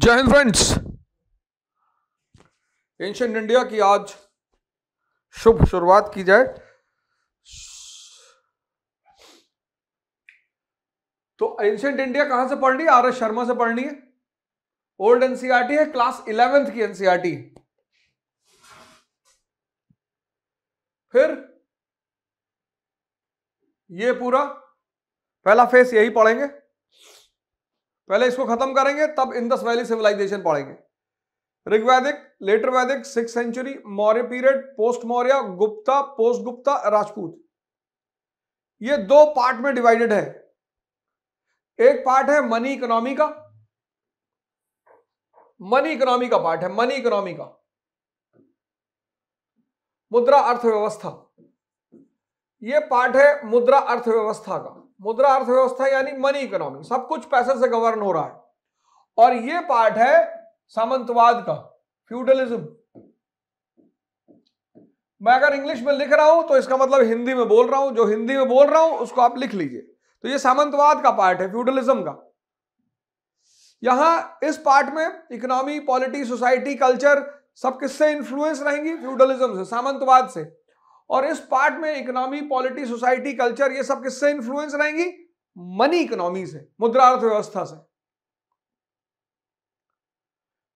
जय Hind friends ancient India की आज शुभ शुरुआत की जाए तो एंशंट इंडिया कहां से पढ़नी है आर एस शर्मा से पढ़नी है ओल्ड एनसीआरटी है क्लास इलेवेंथ की एनसीआरटी फिर ये पूरा पहला फेस यही पढ़ेंगे पहले इसको खत्म करेंगे तब इंदस वैली सिविलाइजेशन पढ़ेंगे ऋग्वैदिक later Vedic six century Maurya period post Maurya Gupta post Gupta Rajput ये दो पार्ट में डिवाइडेड है एक पार्ट है मनी इकोनॉमी का मनी इकोनॉमी का पार्ट है मनी इकोनॉमी का मुद्रा अर्थव्यवस्था यह पार्ट है मुद्रा अर्थव्यवस्था का मुद्रा अर्थव्यवस्था यानी मनी इकोनॉमी सब कुछ पैसे से गवर्न हो रहा है और ये पार्ट है सामंतवाद का फ्यूडलिज्म मैं अगर इंग्लिश में लिख रहा हूं तो इसका मतलब हिंदी में बोल रहा हूं जो हिंदी में बोल रहा हूं उसको आप लिख लीजिए तो ये सामंतवाद का पार्ट है फ्यूडलिज्म का यहां इस पार्ट में इकोनॉमी पॉलिटी सोसाइटी कल्चर सब किससे इन्फ्लुएंस रहेंगी फ्यूडलिज्म से सामंतवाद से और इस पार्ट में इकोनॉमी पॉलिटी सोसाइटी कल्चर ये सब किससे इन्फ्लुएंस रहेंगी मनी इकोनॉमी से मुद्रा अर्थव्यवस्था से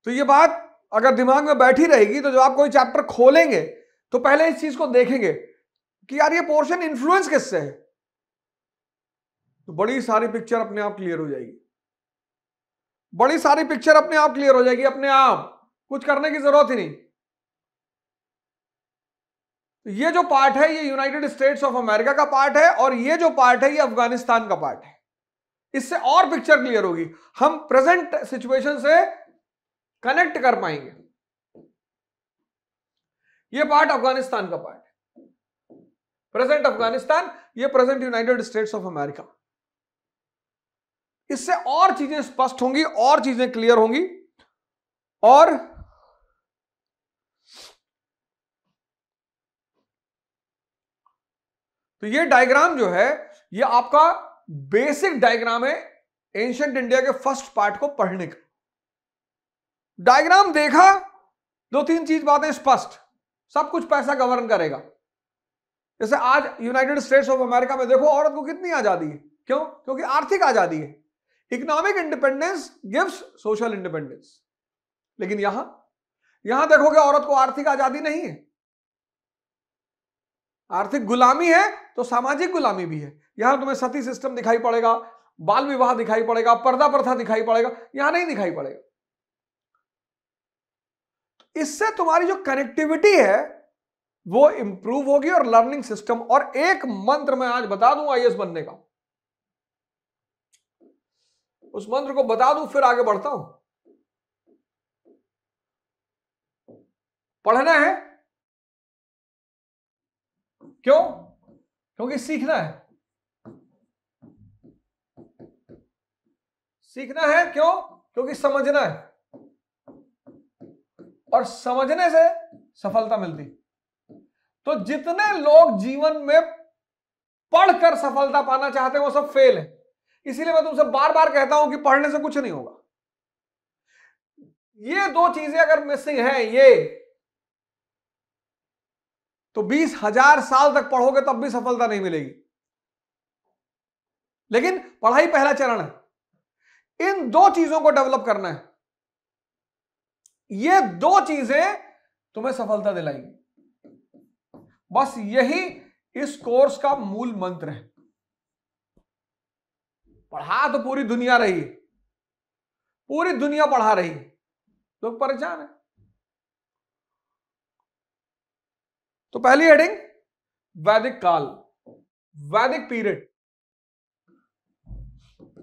तो ये बात अगर दिमाग में बैठी रहेगी तो जब आप कोई चैप्टर खोलेंगे तो पहले इस चीज को देखेंगे कि यार ये पोर्शन इन्फ्लुएंस किससे है तो बड़ी सारी पिक्चर अपने आप क्लियर हो जाएगी बड़ी सारी पिक्चर अपने आप क्लियर हो जाएगी अपने आप कुछ करने की जरूरत ही नहीं ये जो पार्ट है ये यूनाइटेड स्टेट्स ऑफ अमेरिका का पार्ट है और ये जो पार्ट है ये अफगानिस्तान का पार्ट है इससे और पिक्चर क्लियर होगी हम प्रेजेंट सिचुएशन से कनेक्ट कर पाएंगे ये पार्ट अफगानिस्तान का पार्ट है प्रेजेंट अफगानिस्तान ये present United States of America इससे और चीजें स्पष्ट होंगी और चीजें क्लियर होंगी और तो ये डायग्राम जो है ये आपका बेसिक डायग्राम है एंशंट इंडिया के फर्स्ट पार्ट को पढ़ने का डायग्राम देखा दो तीन चीज बातें स्पष्ट सब कुछ पैसा गवर्न करेगा जैसे आज यूनाइटेड स्टेट्स ऑफ अमेरिका में देखो औरत को कितनी आजादी है क्यों क्योंकि आर्थिक आजादी है economic independence gives social independence लेकिन यहां यहां देखोगे औरत को आर्थिक आजादी नहीं है आर्थिक गुलामी है तो सामाजिक गुलामी भी है यहां तुम्हें सती सिस्टम दिखाई पड़ेगा बाल विवाह दिखाई पड़ेगा पर्दा प्रथा दिखाई पड़ेगा यहां नहीं दिखाई पड़ेगा इससे तुम्हारी जो कनेक्टिविटी है वो इंप्रूव होगी और लर्निंग सिस्टम और एक मंत्र मैं आज बता दूं आईएस बनने का उस मंत्र को बता दूं फिर आगे बढ़ता हूं पढ़ना है क्यों क्योंकि सीखना है सीखना है क्यों क्योंकि समझना है और समझने से सफलता मिलती तो जितने लोग जीवन में पढ़कर सफलता पाना चाहते हैं वो सब फेल है इसीलिए मैं तुमसे बार बार कहता हूं कि पढ़ने से कुछ नहीं होगा ये दो चीजें अगर मिसिंग है ये तो बीस हजार साल तक पढ़ोगे तब भी सफलता नहीं मिलेगी लेकिन पढ़ाई पहला चरण है इन दो चीजों को डेवलप करना है ये दो चीजें तुम्हें सफलता दिलाएंगी बस यही इस कोर्स का मूल मंत्र है पढ़ा तो पूरी दुनिया रही पूरी दुनिया पढ़ा रही लोग परेशान है तो पहली हेडिंग वैदिक काल वैदिक पीरियड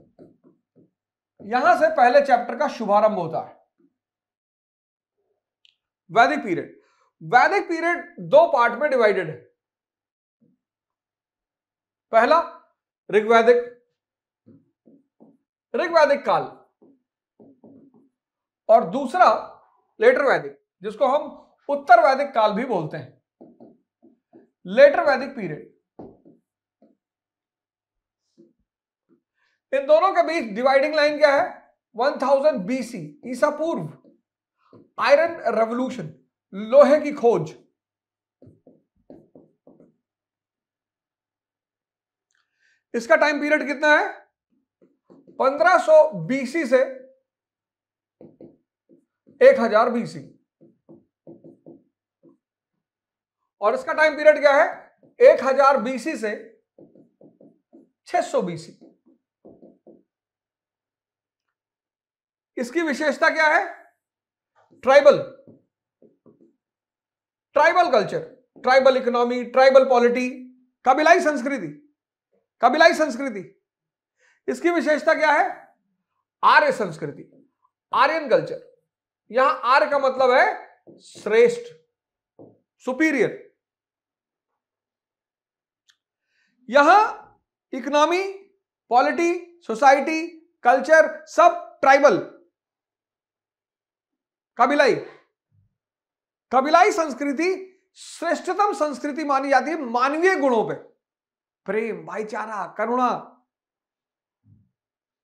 यहां से पहले चैप्टर का शुभारंभ होता है वैदिक पीरियड वैदिक पीरियड दो पार्ट में डिवाइडेड है पहला ऋग्वैदिक ऋग्वैदिक काल और दूसरा लेटर वैदिक जिसको हम उत्तर वैदिक काल भी बोलते हैं लेटर वैदिक पीरियड इन दोनों के बीच डिवाइडिंग लाइन क्या है 1000 थाउजेंड बीसी ईसा पूर्व आयरन रेवोल्यूशन लोहे की खोज इसका टाइम पीरियड कितना है 1500 बीसी से 1000 बीसी और इसका टाइम पीरियड क्या है एक हजार बीसी से छह सौ बीसी इसकी विशेषता क्या है tribal tribal culture tribal economy tribal polity कबिलाई संस्कृति कबिलाई संस्कृति इसकी विशेषता क्या है आर्य संस्कृति आर्यन कल्चर यहां आर्य का मतलब है श्रेष्ठ सुपीरियर यहां इकोनॉमी पॉलिटी सोसाइटी कल्चर सब ट्राइबल कबिलाई कबिलाई संस्कृति श्रेष्ठतम संस्कृति मानी जाती है मानवीय गुणों पे प्रेम भाईचारा करुणा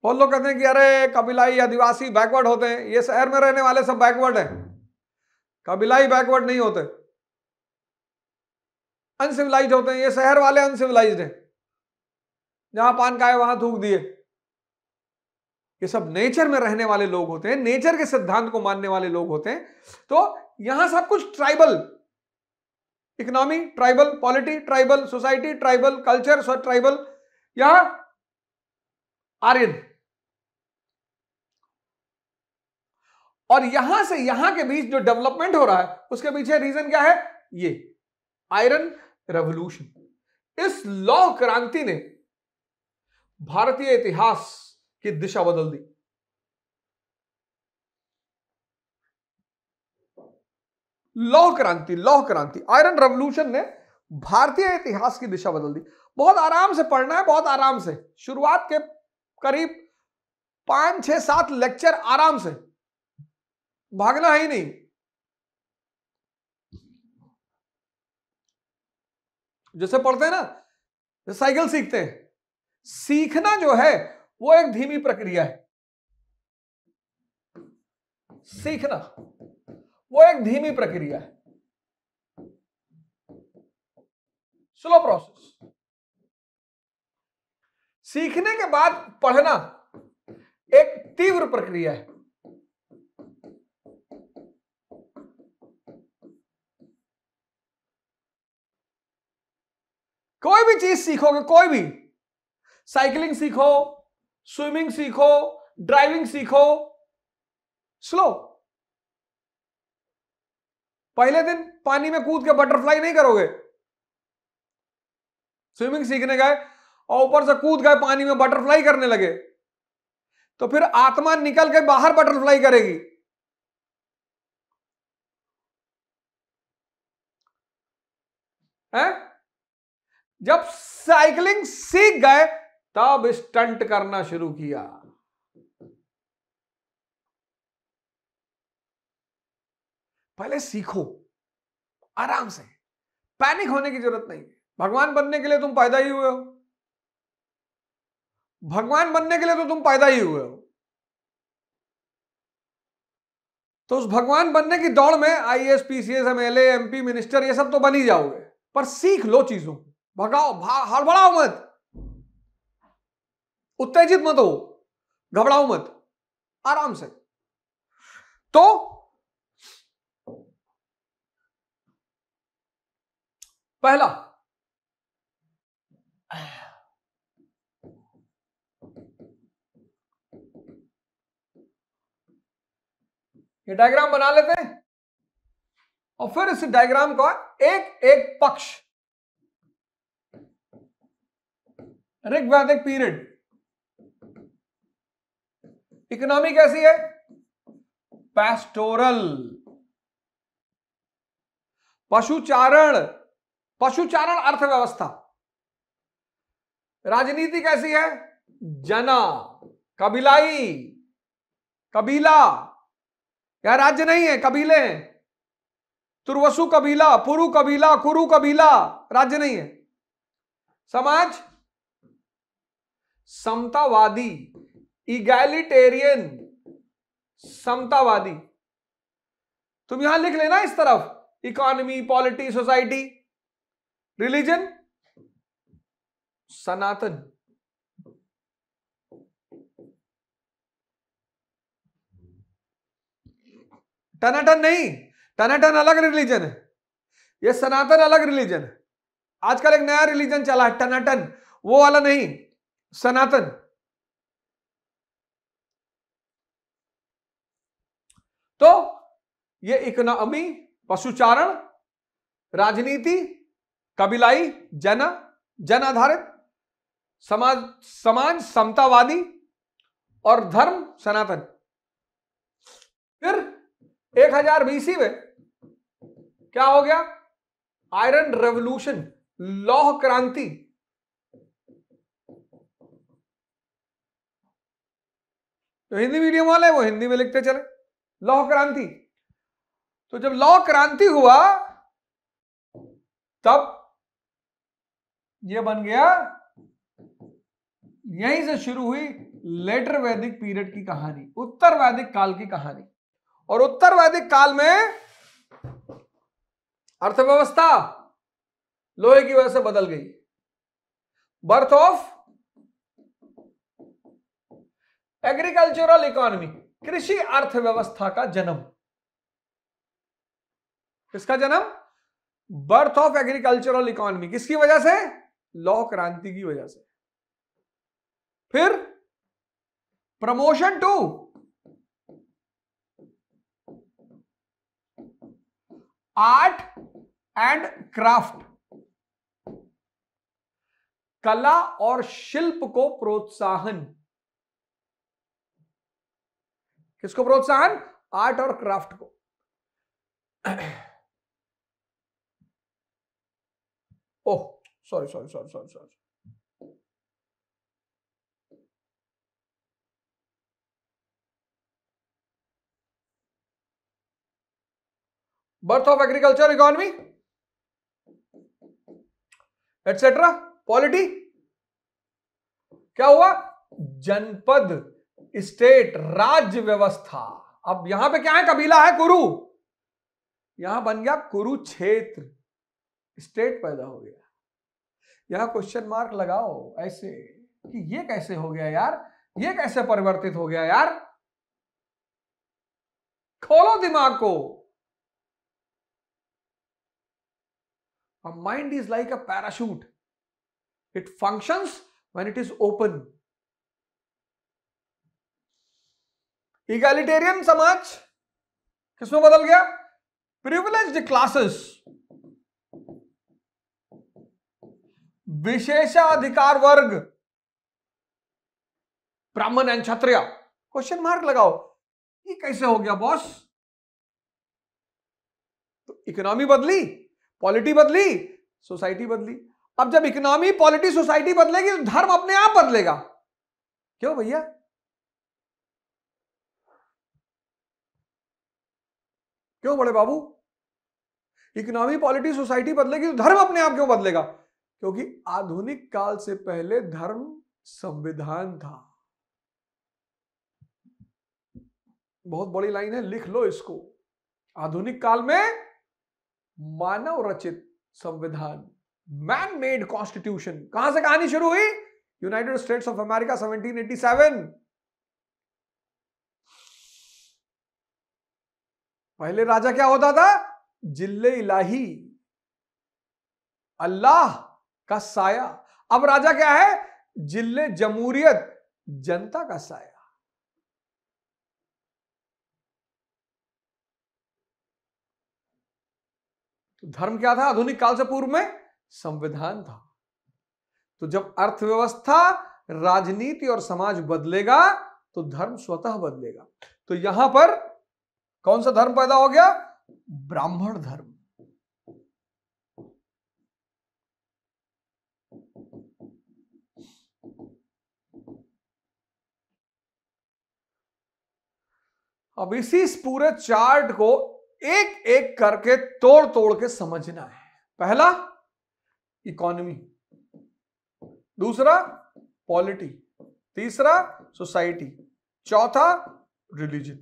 बहुत लोग कहते हैं कि अरे कबिलाई आदिवासी बैकवर्ड होते हैं ये शहर में रहने वाले सब बैकवर्ड हैं कबिलाई बैकवर्ड नहीं होते अनसिविलाइज होते हैं ये शहर वाले अनसिविलाइज हैं जहां पान का है वहां थूक दिए ये सब नेचर में रहने वाले लोग होते हैं नेचर के सिद्धांत को मानने वाले लोग होते हैं तो यहां सब कुछ tribal economy tribal polity tribal society tribal culture सब ट्राइबल यहां आर्यन और यहां से यहां के बीच जो डेवलपमेंट हो रहा है उसके पीछे रीजन क्या है ये आयरन रेवोल्यूशन इस लौह क्रांति ने भारतीय इतिहास की दिशा बदल दी लौह क्रांति लौह क्रांति आयरन रेवोल्यूशन ने भारतीय इतिहास की दिशा बदल दी बहुत आराम से पढ़ना है बहुत आराम से शुरुआत के करीब पांच छह सात लेक्चर आराम से भागना ही नहीं जैसे पढ़ते हैं ना साइकिल सीखते हैं सीखना जो है वो एक धीमी प्रक्रिया है सीखना वो एक धीमी प्रक्रिया है स्लो प्रोसेस सीखने के बाद पढ़ना एक तीव्र प्रक्रिया है कोई भी चीज सीखोगे कोई भी साइकिलिंग सीखो स्विमिंग सीखो ड्राइविंग सीखो स्लो पहले दिन पानी में कूद के बटरफ्लाई नहीं करोगे स्विमिंग सीखने गए और ऊपर से कूद गए पानी में बटरफ्लाई करने लगे तो फिर आत्मा निकल के बाहर बटरफ्लाई करेगी है जब साइकिलिंग सीख गए तब स्टंट करना शुरू किया पहले सीखो आराम से पैनिक होने की जरूरत नहीं भगवान बनने के लिए तुम पैदा ही हुए हो भगवान बनने के लिए तो तुम पैदा ही हुए हो तो उस भगवान बनने की दौड़ में IS PCS MLA MP minister ये सब तो बन ही जाओगे पर सीख लो चीजों को भगाओ हड़बड़ाओ मत उत्तेजित मत हो घबराओ मत आराम से तो पहला ये डायग्राम बना लेते हैं और फिर इस डायग्राम का एक एक पक्ष ऋग्वैदिक पीरियड इकोनॉमी कैसी है पेस्टोरल पशुचारण पशुचारण अर्थव्यवस्था राजनीति कैसी है जना कबीलाई कबीला यह राज्य नहीं है कबीले हैं तुर्वसु कबीला पुरु कबीला कुरु कबीला राज्य नहीं है समाज समतावादी इगैलिटेरियन समतावादी तुम यहां लिख लेना इस तरफ इकोनॉमी पॉलिटी सोसाइटी रिलीजन सनातन टनाटन नहीं टनाटन अलग रिलीजन है ये सनातन अलग रिलीजन है आजकल एक नया रिलीजन चला है टनाटन वो वाला नहीं सनातन तो ये इकोनॉमी पशुचारण राजनीति कबिलाई जन जन आधारित समाज समाज समतावादी और धर्म सनातन फिर एक हजार बीसी में क्या हो गया आयरन रेवोल्यूशन लौह क्रांति जो तो हिंदी मीडियम वाले वो हिंदी में लिखते चले लौह क्रांति तो जब लौह क्रांति हुआ तब ये बन गया यहीं से शुरू हुई लेटर वैदिक पीरियड की कहानी उत्तर वैदिक काल की कहानी और उत्तर वैदिक काल में अर्थव्यवस्था लोहे की वजह से बदल गई बर्थ ऑफ एग्रीकल्चरल इकोनॉमी कृषि अर्थव्यवस्था का जन्म किसका जन्म बर्थ ऑफ एग्रीकल्चरल इकोनॉमी किसकी वजह से लौ क्रांति की वजह से फिर promotion to art and craft कला और शिल्प को प्रोत्साहन किसको प्रोत्साहन आर्ट और क्राफ्ट को oh sorry sorry sorry sorry sorry birth of agriculture economy etcetera polity क्या हुआ जनपद स्टेट राज्य व्यवस्था अब यहां पे क्या है कबीला है कुरु यहां बन गया कुरुक्षेत्र स्टेट पैदा हो गया यहां क्वेश्चन मार्क लगाओ ऐसे कि ये कैसे हो गया यार ये कैसे परिवर्तित हो गया यार खोलो दिमाग को mind is like a parachute it functions when it is open egalitarian समाज किसमें बदल गया प्रिविलेज क्लासेस विशेषाधिकार वर्ग ब्राह्मण एंड क्षत्रिय क्वेश्चन मार्क लगाओ ये कैसे हो गया बॉस तो इकोनॉमी बदली पॉलिटी बदली सोसाइटी बदली अब जब इकोनॉमी पॉलिटी सोसाइटी बदलेगी तो धर्म अपने आप बदलेगा क्यों भैया क्यों बड़े बाबू इकोनॉमी पॉलिटी सोसाइटी बदलेगी तो धर्म अपने आप क्यों बदलेगा क्योंकि आधुनिक काल से पहले धर्म संविधान था बहुत बड़ी लाइन है लिख लो इसको आधुनिक काल में मानव रचित संविधान मैन मेड कॉन्स्टिट्यूशन कहां से कहानी शुरू हुई यूनाइटेड स्टेट्स ऑफ अमेरिका 1787 पहले राजा क्या होता था जिल्ले इलाही अल्लाह का साया अब राजा क्या है जिले जमूरियत जनता का साया तो धर्म क्या था आधुनिक काल से पूर्व में संविधान था तो जब अर्थव्यवस्था राजनीति और समाज बदलेगा तो धर्म स्वतः बदलेगा तो यहां पर कौन सा धर्म पैदा हो गया ब्राह्मण धर्म अब इसी इस पूरे चार्ट को एक एक करके तोड़ तोड़ के समझना है पहला इकोनॉमी दूसरा पॉलिटी तीसरा सोसाइटी चौथा रिलीजन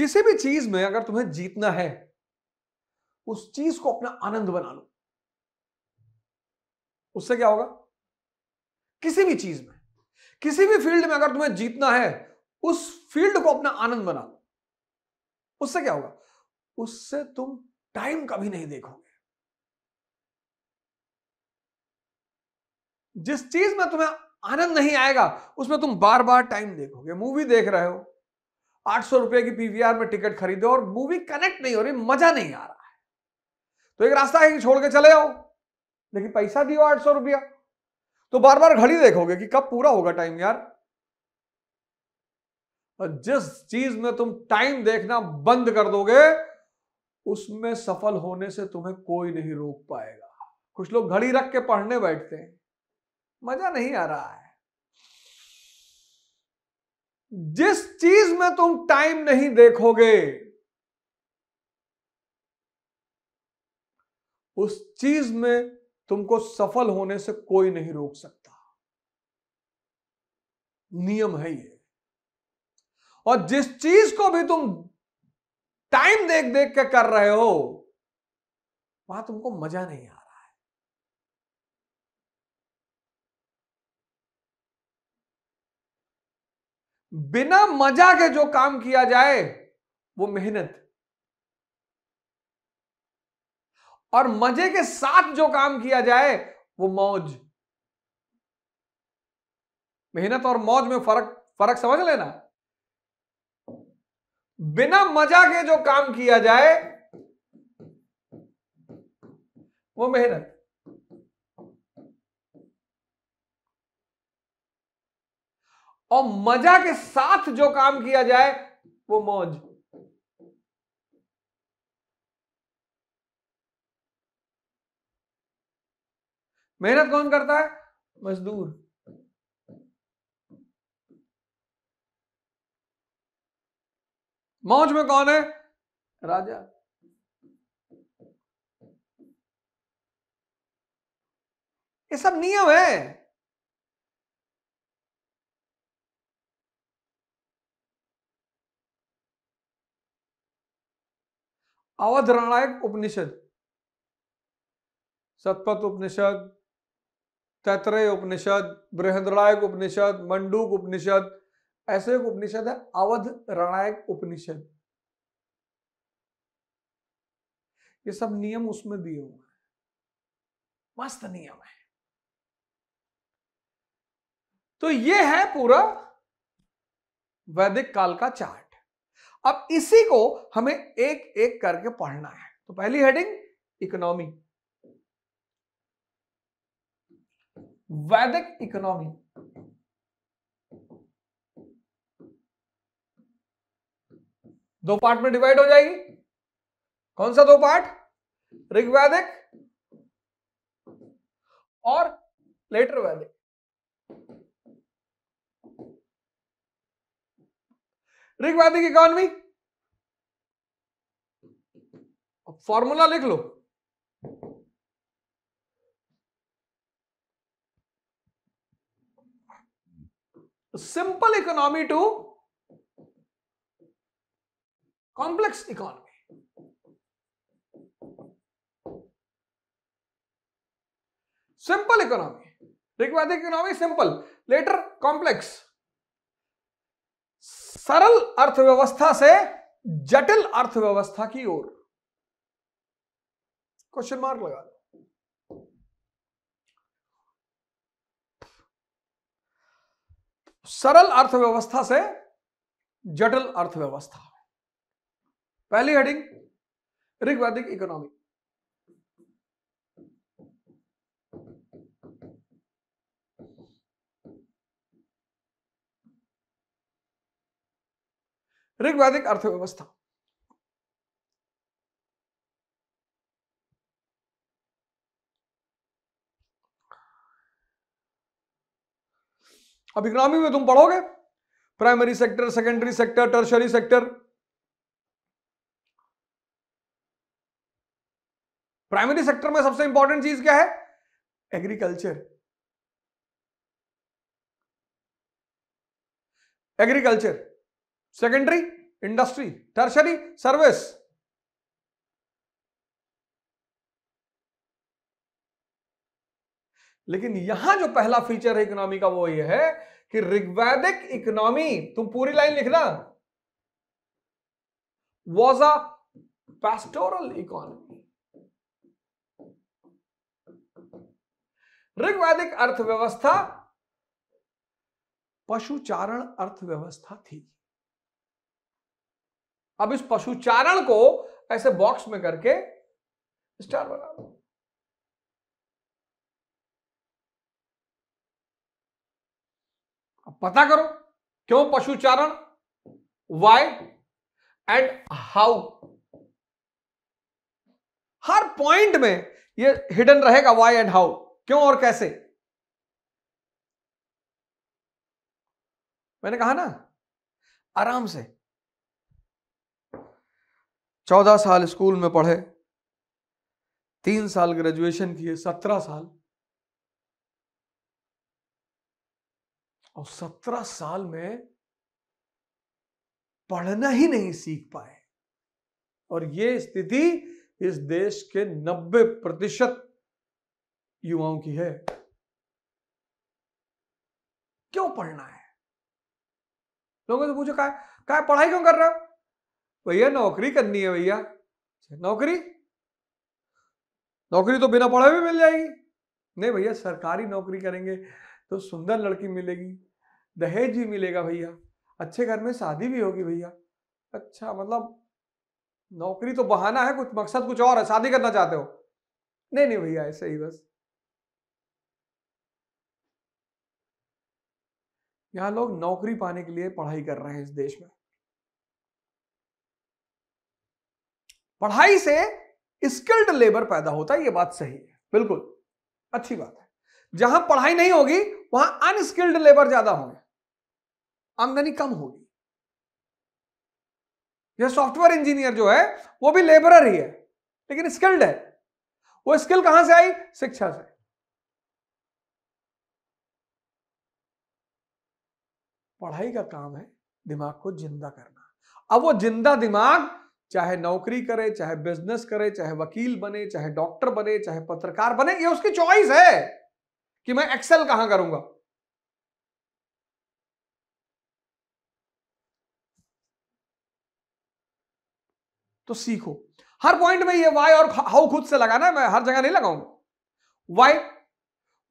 किसी भी चीज में अगर तुम्हें जीतना है उस चीज को अपना आनंद बना लो उससे क्या होगा किसी भी चीज में किसी भी फील्ड में अगर तुम्हें जीतना है उस फील्ड को अपना आनंद बना लो उससे क्या होगा उससे तुम टाइम कभी नहीं देखोगे जिस चीज में तुम्हें आनंद नहीं आएगा उसमें तुम बार बार टाइम देखोगे मूवी देख रहे हो आठ सौ रुपए की पीवीआर में टिकट खरीदो और मूवी कनेक्ट नहीं हो रही मजा नहीं आ रहा है तो एक रास्ता है कि छोड़ के चले आओ लेकिन पैसा दियो आठ सौ रुपया तो बार बार घड़ी देखोगे कि कब पूरा होगा टाइम यार जिस चीज में तुम टाइम देखना बंद कर दोगे उसमें सफल होने से तुम्हें कोई नहीं रोक पाएगा कुछ लोग घड़ी रख के पढ़ने बैठते हैं मजा नहीं आ रहा है जिस चीज में तुम टाइम नहीं देखोगे उस चीज में तुमको सफल होने से कोई नहीं रोक सकता नियम है ये और जिस चीज को भी तुम टाइम देख देख के कर रहे हो वहां तुमको मजा नहीं आ बिना मजा के जो काम किया जाए वो मेहनत और मजे के साथ जो काम किया जाए वो मौज मेहनत और मौज में फर्क फर्क समझ लेना बिना मजा के जो काम किया जाए वो मेहनत और मजा के साथ जो काम किया जाए वो मौज मेहनत कौन करता है मजदूर मौज में कौन है राजा ये सब नियम है अवधरणायक उपनिषद सतपथ उपनिषद तैतरेय उपनिषद बृहद्रणायक उपनिषद मंडूक उपनिषद ऐसे एक उपनिषद है अवध रणायक उपनिषद ये सब नियम उसमें दिए हुए हैं मस्त नियम है तो ये है पूरा वैदिक काल का चार्ट अब इसी को हमें एक एक करके पढ़ना है तो पहली हेडिंग इकोनॉमी वैदिक इकोनॉमी दो पार्ट में डिवाइड हो जाएगी कौन सा दो पार्ट ऋग्वैदिक और लेटर वैदिक रिक वैदिक इकोनॉमी फॉर्मूला लिख लो simple economy to complex economy simple economy रिक इकोनॉमी सिंपल लेटर कॉम्प्लेक्स सरल अर्थव्यवस्था से जटिल अर्थव्यवस्था की ओर क्वेश्चन मार्क लगा दो सरल अर्थव्यवस्था से जटिल अर्थव्यवस्था पहली हेडिंग ऋग्वैदिक इकोनॉमी ऋग्वैदिक अर्थव्यवस्था अब इकोनॉमी में तुम पढ़ोगे primary sector secondary sector tertiary sector primary sector में सबसे इंपॉर्टेंट चीज क्या है agriculture agriculture secondary industry tertiary service लेकिन यहां जो पहला फीचर है इकोनॉमी का वो ये है कि ऋग्वैदिक इकोनॉमी तुम पूरी लाइन लिखना वॉज अ पेस्टोरल इकोनॉमी ऋग्वैदिक अर्थव्यवस्था पशुचारण अर्थव्यवस्था थी अब इस पशुचारण को ऐसे बॉक्स में करके स्टार बना दो पता करो क्यों पशुचारण वाई एंड हाउ हर पॉइंट में ये हिडन रहेगा वाई एंड हाउ क्यों और कैसे मैंने कहा ना आराम से चौदह साल स्कूल में पढ़े तीन साल ग्रेजुएशन किए सत्रह साल और सत्रह साल में पढ़ना ही नहीं सीख पाए और ये स्थिति इस देश के नब्बे प्रतिशत युवाओं की है क्यों पढ़ना है लोगों से पूछो का, का पढ़ाई क्यों कर रहे हो भैया नौकरी करनी है भैया अच्छा, नौकरी नौकरी तो बिना पढ़े भी मिल जाएगी नहीं भैया सरकारी नौकरी करेंगे तो सुंदर लड़की मिलेगी दहेज भी मिलेगा भैया अच्छे घर में शादी भी होगी भैया अच्छा मतलब नौकरी तो बहाना है कुछ मकसद कुछ और है शादी करना चाहते हो नहीं नहीं भैया ऐसे ही बस यहाँ लोग नौकरी पाने के लिए पढ़ाई कर रहे हैं इस देश में पढ़ाई से स्किल्ड लेबर पैदा होता है ये बात सही है बिल्कुल अच्छी बात है जहां पढ़ाई नहीं होगी वहां अनस्किल्ड लेबर ज्यादा होंगे आमदनी कम होगी यह सॉफ्टवेयर इंजीनियर जो है वो भी लेबरर ही है लेकिन स्किल्ड है वो स्किल कहां से आई शिक्षा से पढ़ाई का काम है दिमाग को जिंदा करना अब वो जिंदा दिमाग चाहे नौकरी करे चाहे बिजनेस करे चाहे वकील बने चाहे डॉक्टर बने चाहे पत्रकार बने ये उसकी चॉइस है कि मैं एक्सेल कहां करूंगा तो सीखो हर पॉइंट में ये वाई और हाउ खुद से लगाना मैं हर जगह नहीं लगाऊंगा वाई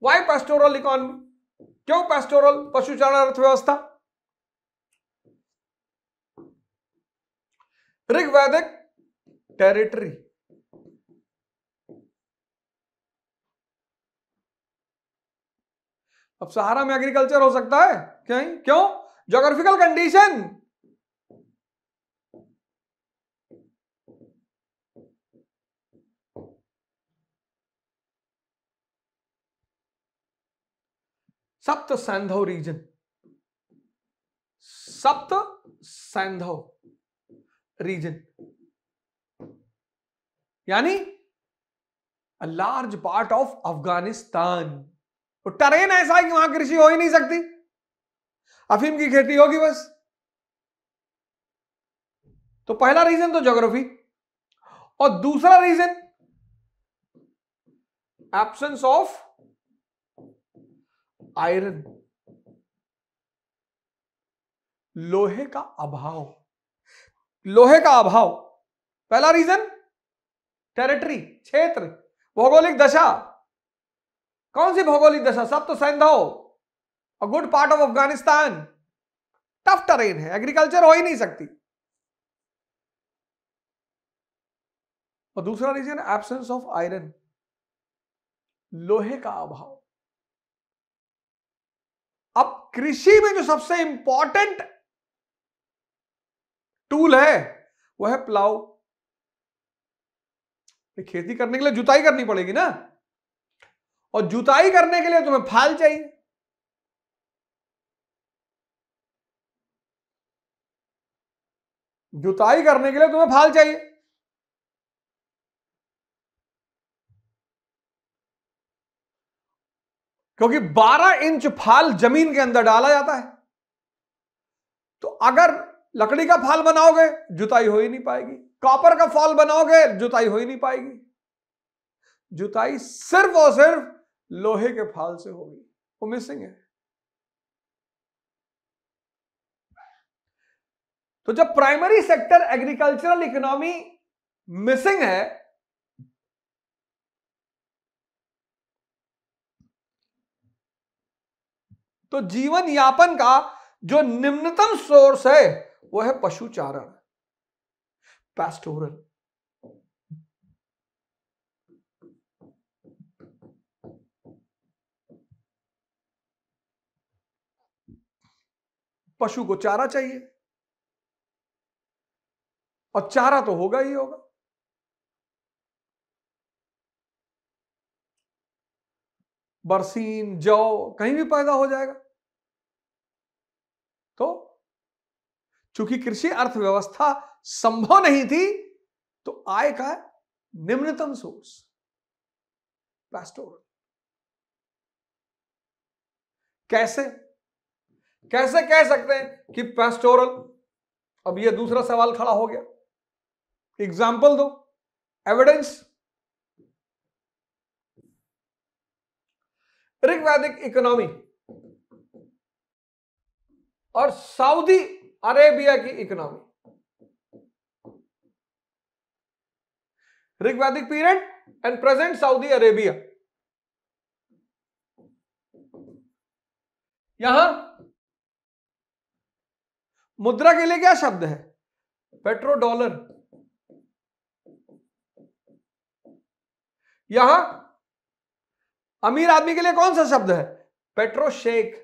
वाई पेस्टोरल इकोनॉमी क्यों पेस्टोरल पशुचारण अर्थव्यवस्था ऋग्वैदिक टेरिटरी अब सहारा में एग्रीकल्चर हो सकता है ही क्यों जोग्राफिकल कंडीशन सप्त सैंधव रीजन सप्त सैंधव रीजन यानी a large part of Afghanistan और टरेन ऐसा है कि वहां कृषि हो ही नहीं सकती अफीम की खेती होगी बस तो पहला रीजन तो ज्योग्राफी और दूसरा रीजन एब्सेंस ऑफ आयरन लोहे का अभाव लोहे का अभाव पहला रीजन टेरिटरी क्षेत्र भौगोलिक दशा कौन सी भौगोलिक दशा सब तो सैंधो a good part of Afghanistan tough terrain है एग्रीकल्चर हो ही नहीं सकती और दूसरा रीजन एब्सेंस ऑफ आयरन लोहे का अभाव अब कृषि में जो सबसे इंपॉर्टेंट टूल है वो है प्लाव खेती करने के लिए जुताई करनी पड़ेगी ना और जुताई करने के लिए तुम्हें फाल चाहिए जुताई करने के लिए तुम्हें फाल चाहिए क्योंकि 12 इंच फाल जमीन के अंदर डाला जाता है तो अगर लकड़ी का फाल बनाओगे जुताई हो ही नहीं पाएगी कॉपर का फॉल बनाओगे जुताई हो ही नहीं पाएगी जुताई सिर्फ और सिर्फ लोहे के फाल से होगी वो मिसिंग है तो जब primary sector agricultural economy missing है तो जीवन यापन का जो निम्नतम सोर्स है वो है पशु चारण पैस्टोरल पशु को चारा चाहिए और चारा तो होगा ही होगा बरसीन जौ कहीं भी पैदा हो जाएगा चूंकि कृषि अर्थव्यवस्था संभव नहीं थी तो आय का निम्नतम सोर्स पेस्टोरल कैसे कैसे कह सकते हैं कि पेस्टोरल अब यह दूसरा सवाल खड़ा हो गया एग्जाम्पल दो एविडेंस ऋग्वैदिक इकोनॉमी और सऊदी अरेबिया की economy Rigvedic period and present Saudi Arabia यहां मुद्रा के लिए क्या शब्द है पेट्रो डॉलर यहां अमीर आदमी के लिए कौन सा शब्द है पेट्रो शेख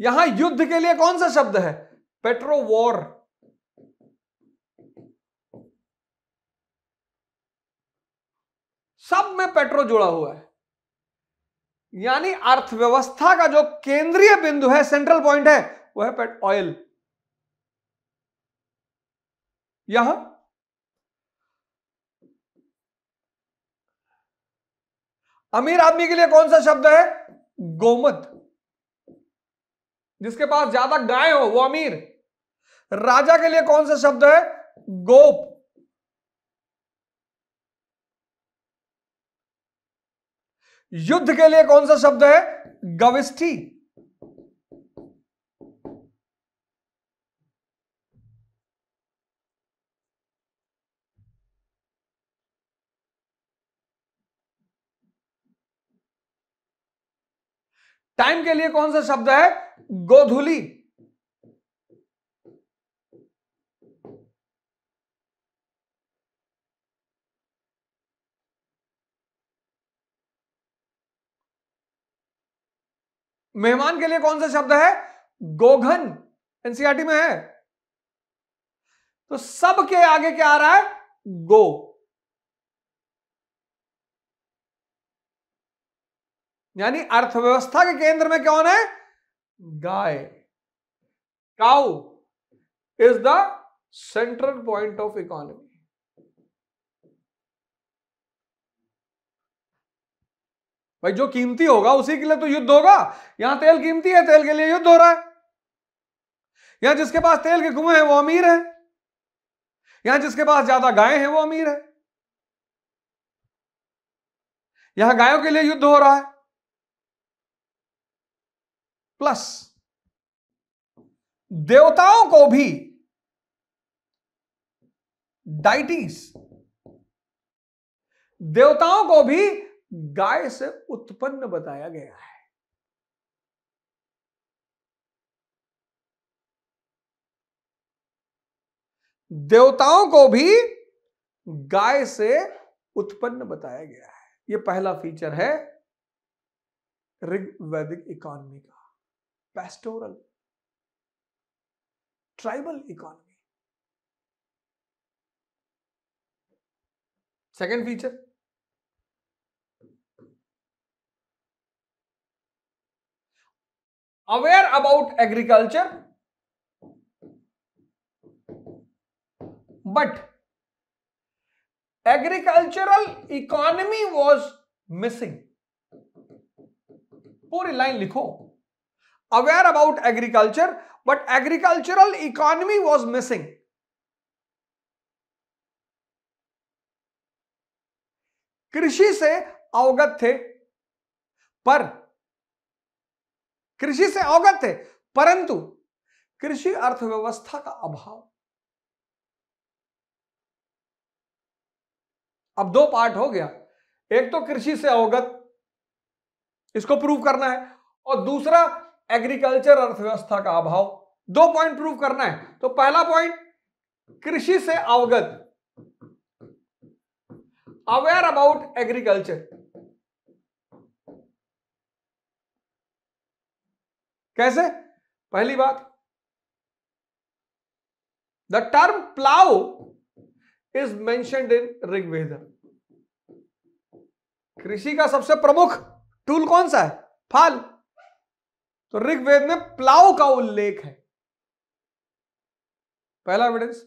यहां युद्ध के लिए कौन सा शब्द है पेट्रो वॉर सब में पेट्रो जुड़ा हुआ है यानी अर्थव्यवस्था का जो केंद्रीय बिंदु है सेंट्रल पॉइंट है वो है पेट ऑयल यहां अमीर आदमी के लिए कौन सा शब्द है गोमत जिसके पास ज्यादा गाय हो वो अमीर राजा के लिए कौन सा शब्द है गोप युद्ध के लिए कौन सा शब्द है गविष्ठी टाइम के लिए कौन सा शब्द है गोधुली मेहमान के लिए कौन सा शब्द है गोघन एनसीआरटी में है तो सब के आगे क्या आ रहा है गो यानी अर्थव्यवस्था के केंद्र में कौन है गाय cow is the central point of economy भाई जो कीमती होगा उसी के लिए तो युद्ध होगा यहां तेल कीमती है तेल के लिए युद्ध हो रहा है यहां जिसके पास तेल के कुएं हैं वो अमीर है यहां जिसके पास ज्यादा गायें हैं वो अमीर है यहां गायों के लिए युद्ध हो रहा है प्लस देवताओं को भी डाइटीज देवताओं को भी गाय से उत्पन्न बताया गया है देवताओं को भी गाय से उत्पन्न बताया गया है यह पहला फीचर है ऋग्वैदिक इकॉनमी इकोनॉमी का pastoral, tribal economy. Second feature aware about agriculture but agricultural economy was missing पूरी लाइन लिखो aware about agriculture, but agricultural economy was missing. कृषि से अवगत थे पर कृषि से अवगत थे परंतु कृषि अर्थव्यवस्था का अभाव अब दो पार्ट हो गया एक तो कृषि से अवगत इसको प्रूव करना है और दूसरा एग्रीकल्चर अर्थव्यवस्था का अभाव दो पॉइंट प्रूव करना है तो पहला पॉइंट कृषि से अवगत अवेयर अबाउट एग्रीकल्चर कैसे पहली बात the term plough is mentioned in Rigveda कृषि का सबसे प्रमुख टूल कौन सा है फाल तो ऋग्वेद में प्लाव का उल्लेख है पहला एविडेंस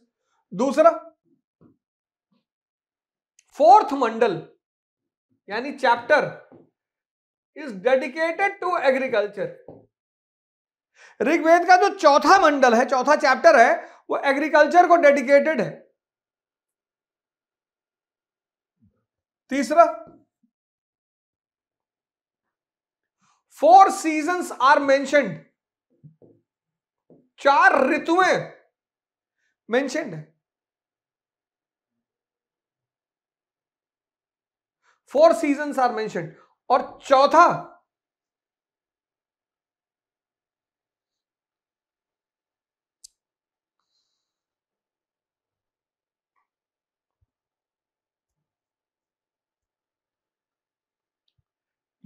दूसरा फोर्थ मंडल यानी chapter is dedicated to agriculture Rigveda का जो चौथा मंडल है चौथा चैप्टर है वो एग्रीकल्चर को डेडिकेटेड है तीसरा फोर सीजन्स आर मेंशन्ड चार ऋतुएं मेंशन्ड है फोर सीजन आर मेंशन्ड और चौथा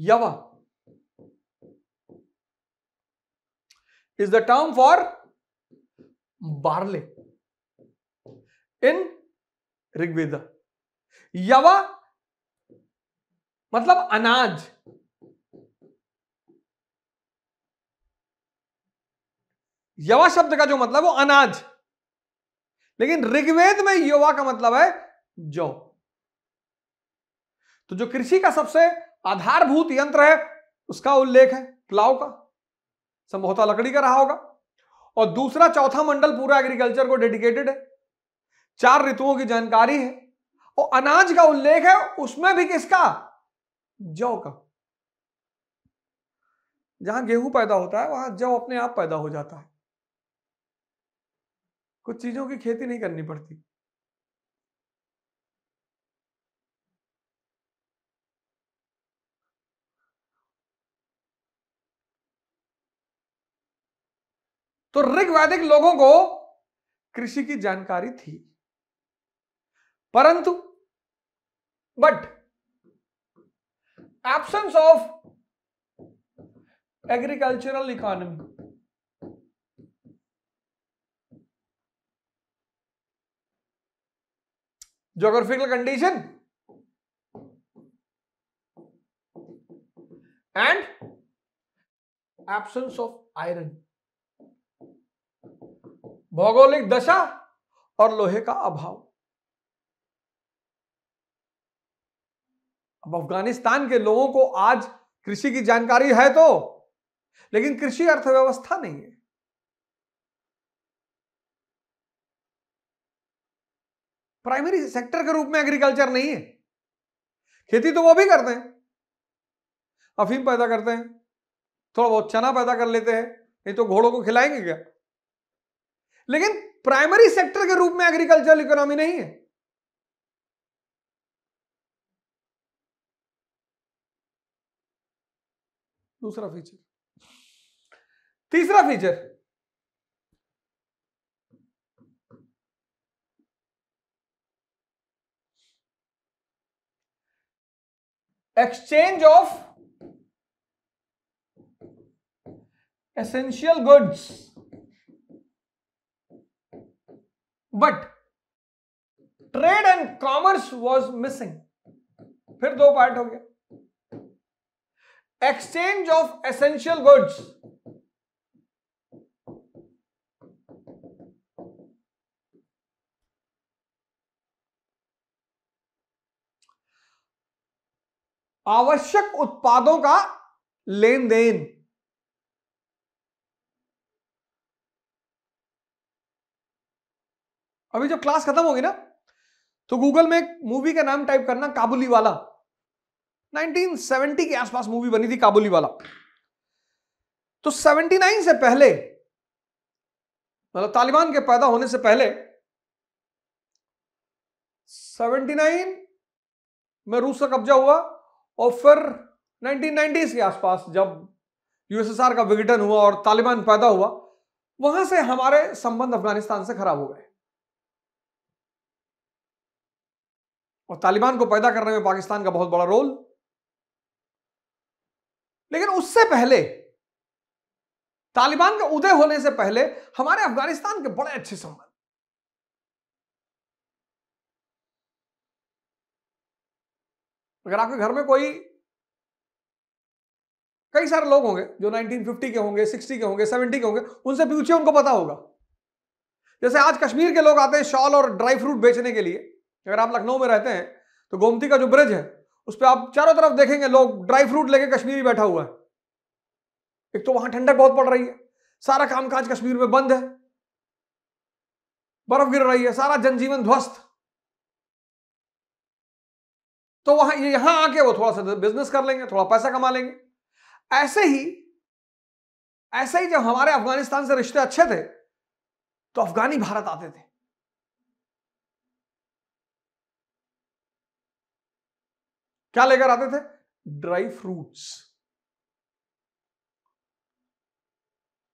यवा is the term for barley in Rig यवा मतलब अनाज यवा शब्द का जो मतलब वो अनाज लेकिन ऋग्वेद में युवा का मतलब है जौ तो जो कृषि का सबसे आधारभूत यंत्र है उसका उल्लेख है प्लाव का संभवतः लकड़ी का रहा होगा और दूसरा चौथा मंडल पूरा एग्रीकल्चर को डेडिकेटेड है चार ऋतुओं की जानकारी है और अनाज का उल्लेख है उसमें भी किसका जौ का जहां गेहूं पैदा होता है वहां जौ अपने आप पैदा हो जाता है कुछ चीजों की खेती नहीं करनी पड़ती तो ऋग्वैदिक लोगों को कृषि की जानकारी थी परंतु but absence of agricultural economy geographical condition and absence of iron भौगोलिक दशा और लोहे का अभाव अब अफगानिस्तान के लोगों को आज कृषि की जानकारी है तो लेकिन कृषि अर्थव्यवस्था नहीं है प्राइमरी सेक्टर के रूप में एग्रीकल्चर नहीं है खेती तो वो भी करते हैं अफीम पैदा करते हैं थोड़ा बहुत चना पैदा कर लेते हैं नहीं तो घोड़ों को खिलाएंगे क्या लेकिन प्राइमरी सेक्टर के रूप में एग्रीकल्चरल इकोनॉमी नहीं है दूसरा फीचर तीसरा feature exchange of essential goods but trade and commerce was missing फिर दो पार्ट हो गया एक्सचेंज ऑफ एसेंशियल गुड्स आवश्यक उत्पादों का लेन देन अभी जब क्लास खत्म होगी ना तो गूगल में एक मूवी का नाम टाइप करना काबुली वाला 1970 के आसपास मूवी बनी थी काबुली वाला तो 79 से पहले मतलब तालिबान के पैदा होने से पहले 79 में रूस का कब्जा हुआ और फिर 1990s के आसपास जब यूएसएसआर का विघटन हुआ और तालिबान पैदा हुआ वहां से हमारे संबंध अफगानिस्तान से खराब हो गए और तालिबान को पैदा करने में पाकिस्तान का बहुत बड़ा रोल लेकिन उससे पहले तालिबान का उदय होने से पहले हमारे अफगानिस्तान के बड़े अच्छे संबंध अगर आपके घर में कोई कई सारे लोग होंगे जो 1950 के होंगे 60 के होंगे 70 के होंगे उनसे पूछिए उनको पता होगा जैसे आज कश्मीर के लोग आते हैं शॉल और ड्राई फ्रूट बेचने के लिए अगर आप लखनऊ में रहते हैं तो गोमती का जो ब्रिज है उस पर आप चारों तरफ देखेंगे लोग ड्राई फ्रूट लेके कश्मीरी बैठा हुआ है एक तो वहां ठंडक बहुत पड़ रही है सारा कामकाज कश्मीर में बंद है बर्फ गिर रही है सारा जनजीवन ध्वस्त तो वहां यहां आके वो थोड़ा सा बिजनेस कर लेंगे थोड़ा पैसा कमा लेंगे ऐसे ही ऐसे ही जब हमारे अफगानिस्तान से रिश्ते अच्छे थे तो अफगानी भारत आते थे क्या लेकर आते थे ड्राई फ्रूट्स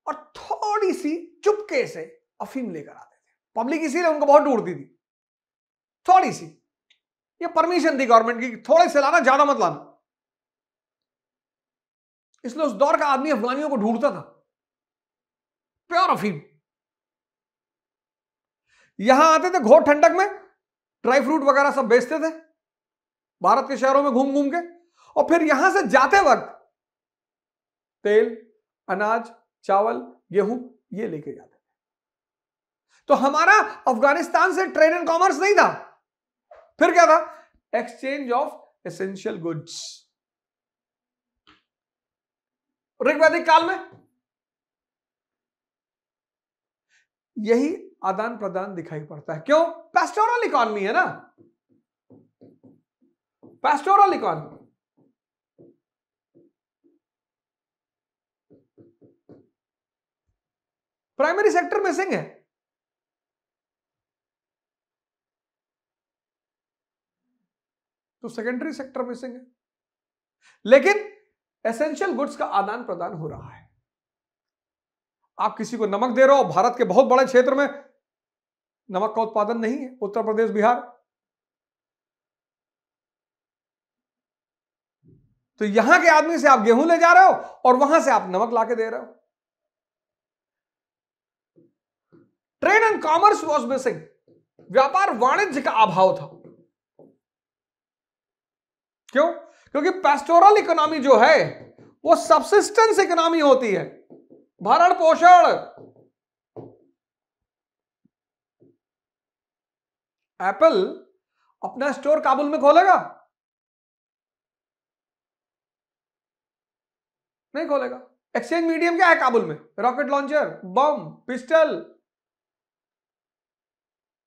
और थोड़ी सी चुपके से अफीम लेकर आते थे पब्लिक इसीलिए उनको बहुत ढूंढती थी थोड़ी सी ये परमिशन थी गवर्नमेंट की थोड़े से लाना ज्यादा मत लाना इसलिए उस दौर का आदमी अफगानियों को ढूंढता था प्योर अफीम यहां आते थे घोर ठंडक में ड्राई फ्रूट वगैरह सब बेचते थे भारत के शहरों में घूम घूम के और फिर यहां से जाते वक्त तेल अनाज चावल गेहूं ये लेके जाते तो हमारा अफगानिस्तान से ट्रेड एंड कॉमर्स नहीं था फिर क्या था exchange of essential goods Rigvedic काल में यही आदान प्रदान दिखाई पड़ता है क्यों पेस्टोरल इकॉनमी है ना pastoral economy. Primary sector missing है तो सेकेंडरी सेक्टर मिसिंग है लेकिन एसेंशियल गुड्स का आदान प्रदान हो रहा है आप किसी को नमक दे रहे हो भारत के बहुत बड़े क्षेत्र में नमक का उत्पादन नहीं है उत्तर प्रदेश बिहार तो यहां के आदमी से आप गेहूं ले जा रहे हो और वहां से आप नमक लाके दे रहे हो trade and commerce was missing व्यापार वाणिज्य का अभाव था क्यों क्योंकि पेस्टोरल इकोनॉमी जो है वो सबसिस्टेंस इकोनॉमी होती है भरण पोषण एप्पल अपना स्टोर काबुल में खोलेगा नहीं खोलेगा एक्सचेंज मीडियम क्या है काबुल में rocket launcher bomb pistol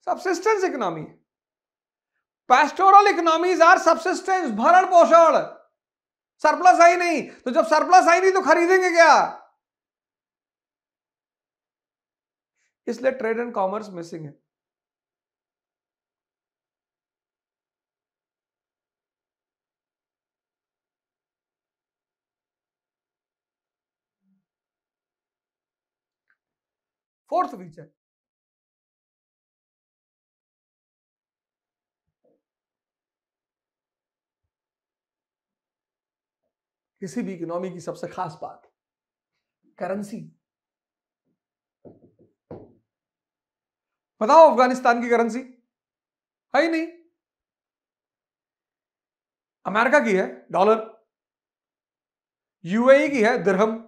subsistence economy pastoral economies are subsistence भरण पोषण सरप्लस आई नहीं तो जब सरप्लस आई नहीं तो खरीदेंगे क्या इसलिए ट्रेड एंड कॉमर्स मिसिंग है फोर्थ फीचर किसी भी इकोनॉमी की सबसे खास बात करेंसी बताओ अफगानिस्तान की करेंसी है ही नहीं अमेरिका की है डॉलर यूएई e की है दरहम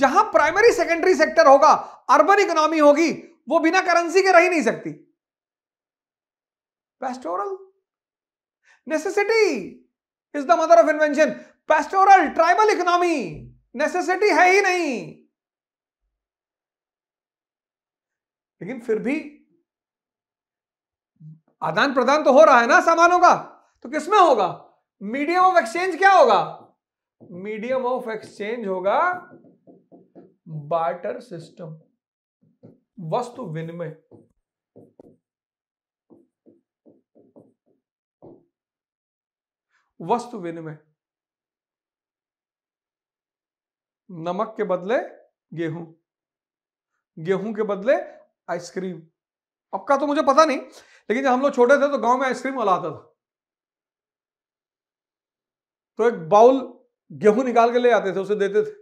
जहां प्राइमरी सेकेंडरी सेक्टर होगा अर्बन इकोनॉमी होगी वो बिना करेंसी के रह नहीं सकती pastoral necessity is the mother of invention pastoral tribal economy necessity है ही नहीं लेकिन फिर भी आदान प्रदान तो हो रहा है ना सामानों का तो किसमें होगा मीडियम ऑफ एक्सचेंज क्या होगा मीडियम ऑफ एक्सचेंज होगा बार्टर सिस्टम वस्तु विनिमय वस्तु विनिमय नमक के बदले गेहूं गेहूं के बदले आइसक्रीम अब का तो मुझे पता नहीं लेकिन जब हम लोग छोटे थे तो गांव में आइसक्रीम वाला आता था तो एक बाउल गेहूं निकाल के ले आते थे उसे देते थे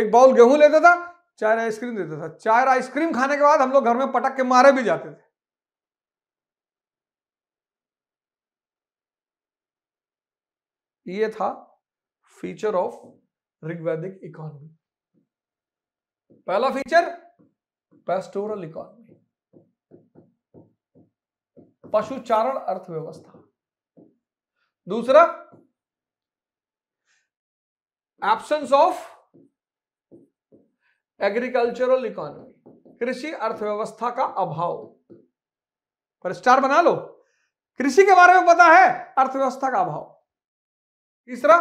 एक बाउल गेहूं लेता था चार आइसक्रीम देता था चार आइसक्रीम खाने के बाद हम लोग घर में पटक के मारे भी जाते थे ये था फीचर ऑफ ऋग्वैदिक इकोनॉमी पहला फीचर पेस्टोरल इकोनॉमी पशुचारण अर्थव्यवस्था दूसरा एब्सेंस ऑफ एग्रीकल्चरल इकोनॉमी कृषि अर्थव्यवस्था का अभाव पर स्टार बना लो कृषि के बारे में पता है अर्थव्यवस्था का अभाव तीसरा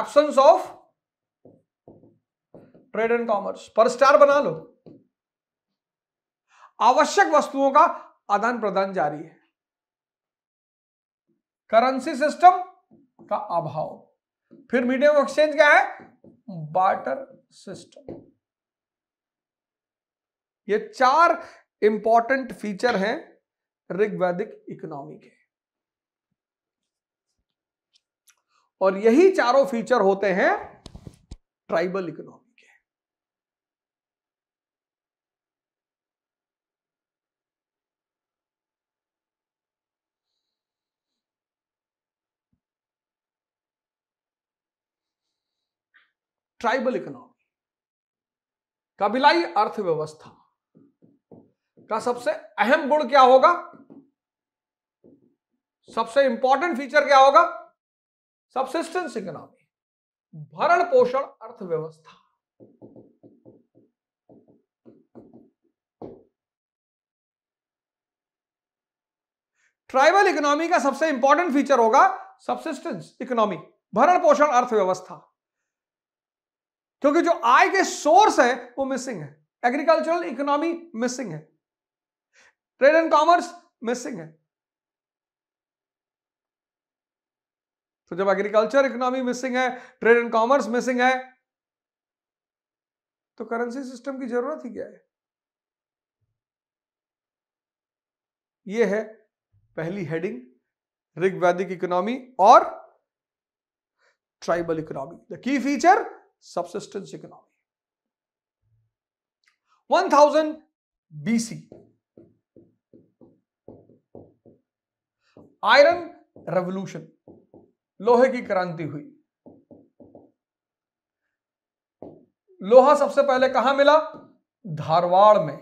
absence of trade and commerce पर स्टार बना लो आवश्यक वस्तुओं का आदान प्रदान जारी है करेंसी सिस्टम का अभाव फिर मीडियम ऑफ एक्सचेंज क्या है बार्टर सिस्टम ये चार इंपॉर्टेंट फीचर हैं ऋग्वैदिक इकोनॉमी के और यही चारों फीचर होते हैं ट्राइबल इकोनॉमी ट्राइबल इकोनॉमी कबिलाई अर्थव्यवस्था का सबसे अहम गुण क्या होगा सबसे इंपॉर्टेंट फीचर क्या होगा सबसिस्टेंस इकोनॉमी भरण पोषण अर्थव्यवस्था ट्राइबल इकोनॉमी का सबसे इंपॉर्टेंट फीचर होगा सबसिस्टेंस इकोनॉमी भरण पोषण अर्थव्यवस्था क्योंकि जो आय के सोर्स है वो मिसिंग है एग्रीकल्चरल इकोनॉमी मिसिंग है ट्रेड एंड कॉमर्स मिसिंग है तो जब एग्रीकल्चर इकोनॉमी मिसिंग है ट्रेड एंड कॉमर्स मिसिंग है तो करेंसी सिस्टम की जरूरत ही क्या है ये है पहली हेडिंग ऋग्वैदिक इकोनॉमी और ट्राइबल इकोनॉमी द की feature subsistence economy. 1000 BC. Iron revolution लोहे की क्रांति हुई लोहा सबसे पहले कहां मिला धारवाड़ में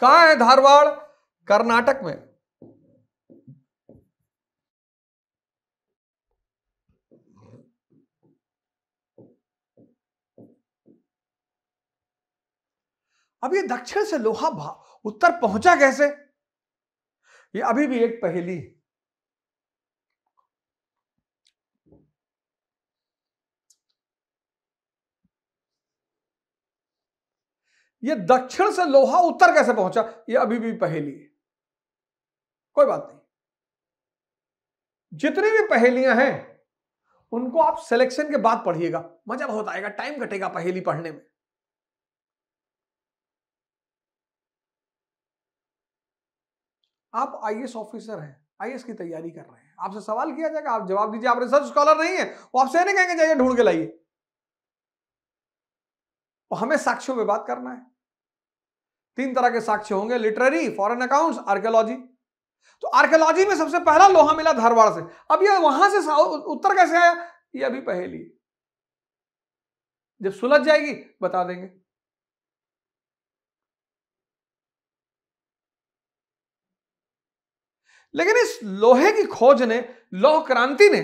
कहा है धारवाड़ कर्नाटक में अब ये दक्षिण से लोहा उत्तर पहुंचा कैसे ये अभी भी एक पहेली ये दक्षिण से लोहा उत्तर कैसे पहुंचा ये अभी भी पहेली है कोई बात नहीं जितनी भी पहेलियां हैं उनको आप सिलेक्शन के बाद पढ़िएगा मजा बहुत आएगा टाइम घटेगा पहेली पढ़ने में आप आई ऑफिसर हैं आई की तैयारी कर रहे हैं आपसे सवाल किया जाएगा आप जवाब दीजिए आप रिसर्च स्कॉलर नहीं है वो आपसे नहीं कहेंगे जाइए ढूंढ के लाइए तो हमें साक्ष्यों में बात करना है तीन तरह के साक्ष्य होंगे लिटरेरी फॉरेन अकाउंट्स आर्कियोलॉजी तो आर्कियोलॉजी में सबसे पहला लोहा मिला धारवाड़ से अब ये वहां से उत्तर कैसे आया ये अभी पहली जब सुलझ जाएगी बता देंगे लेकिन इस लोहे की खोज ने लौह क्रांति ने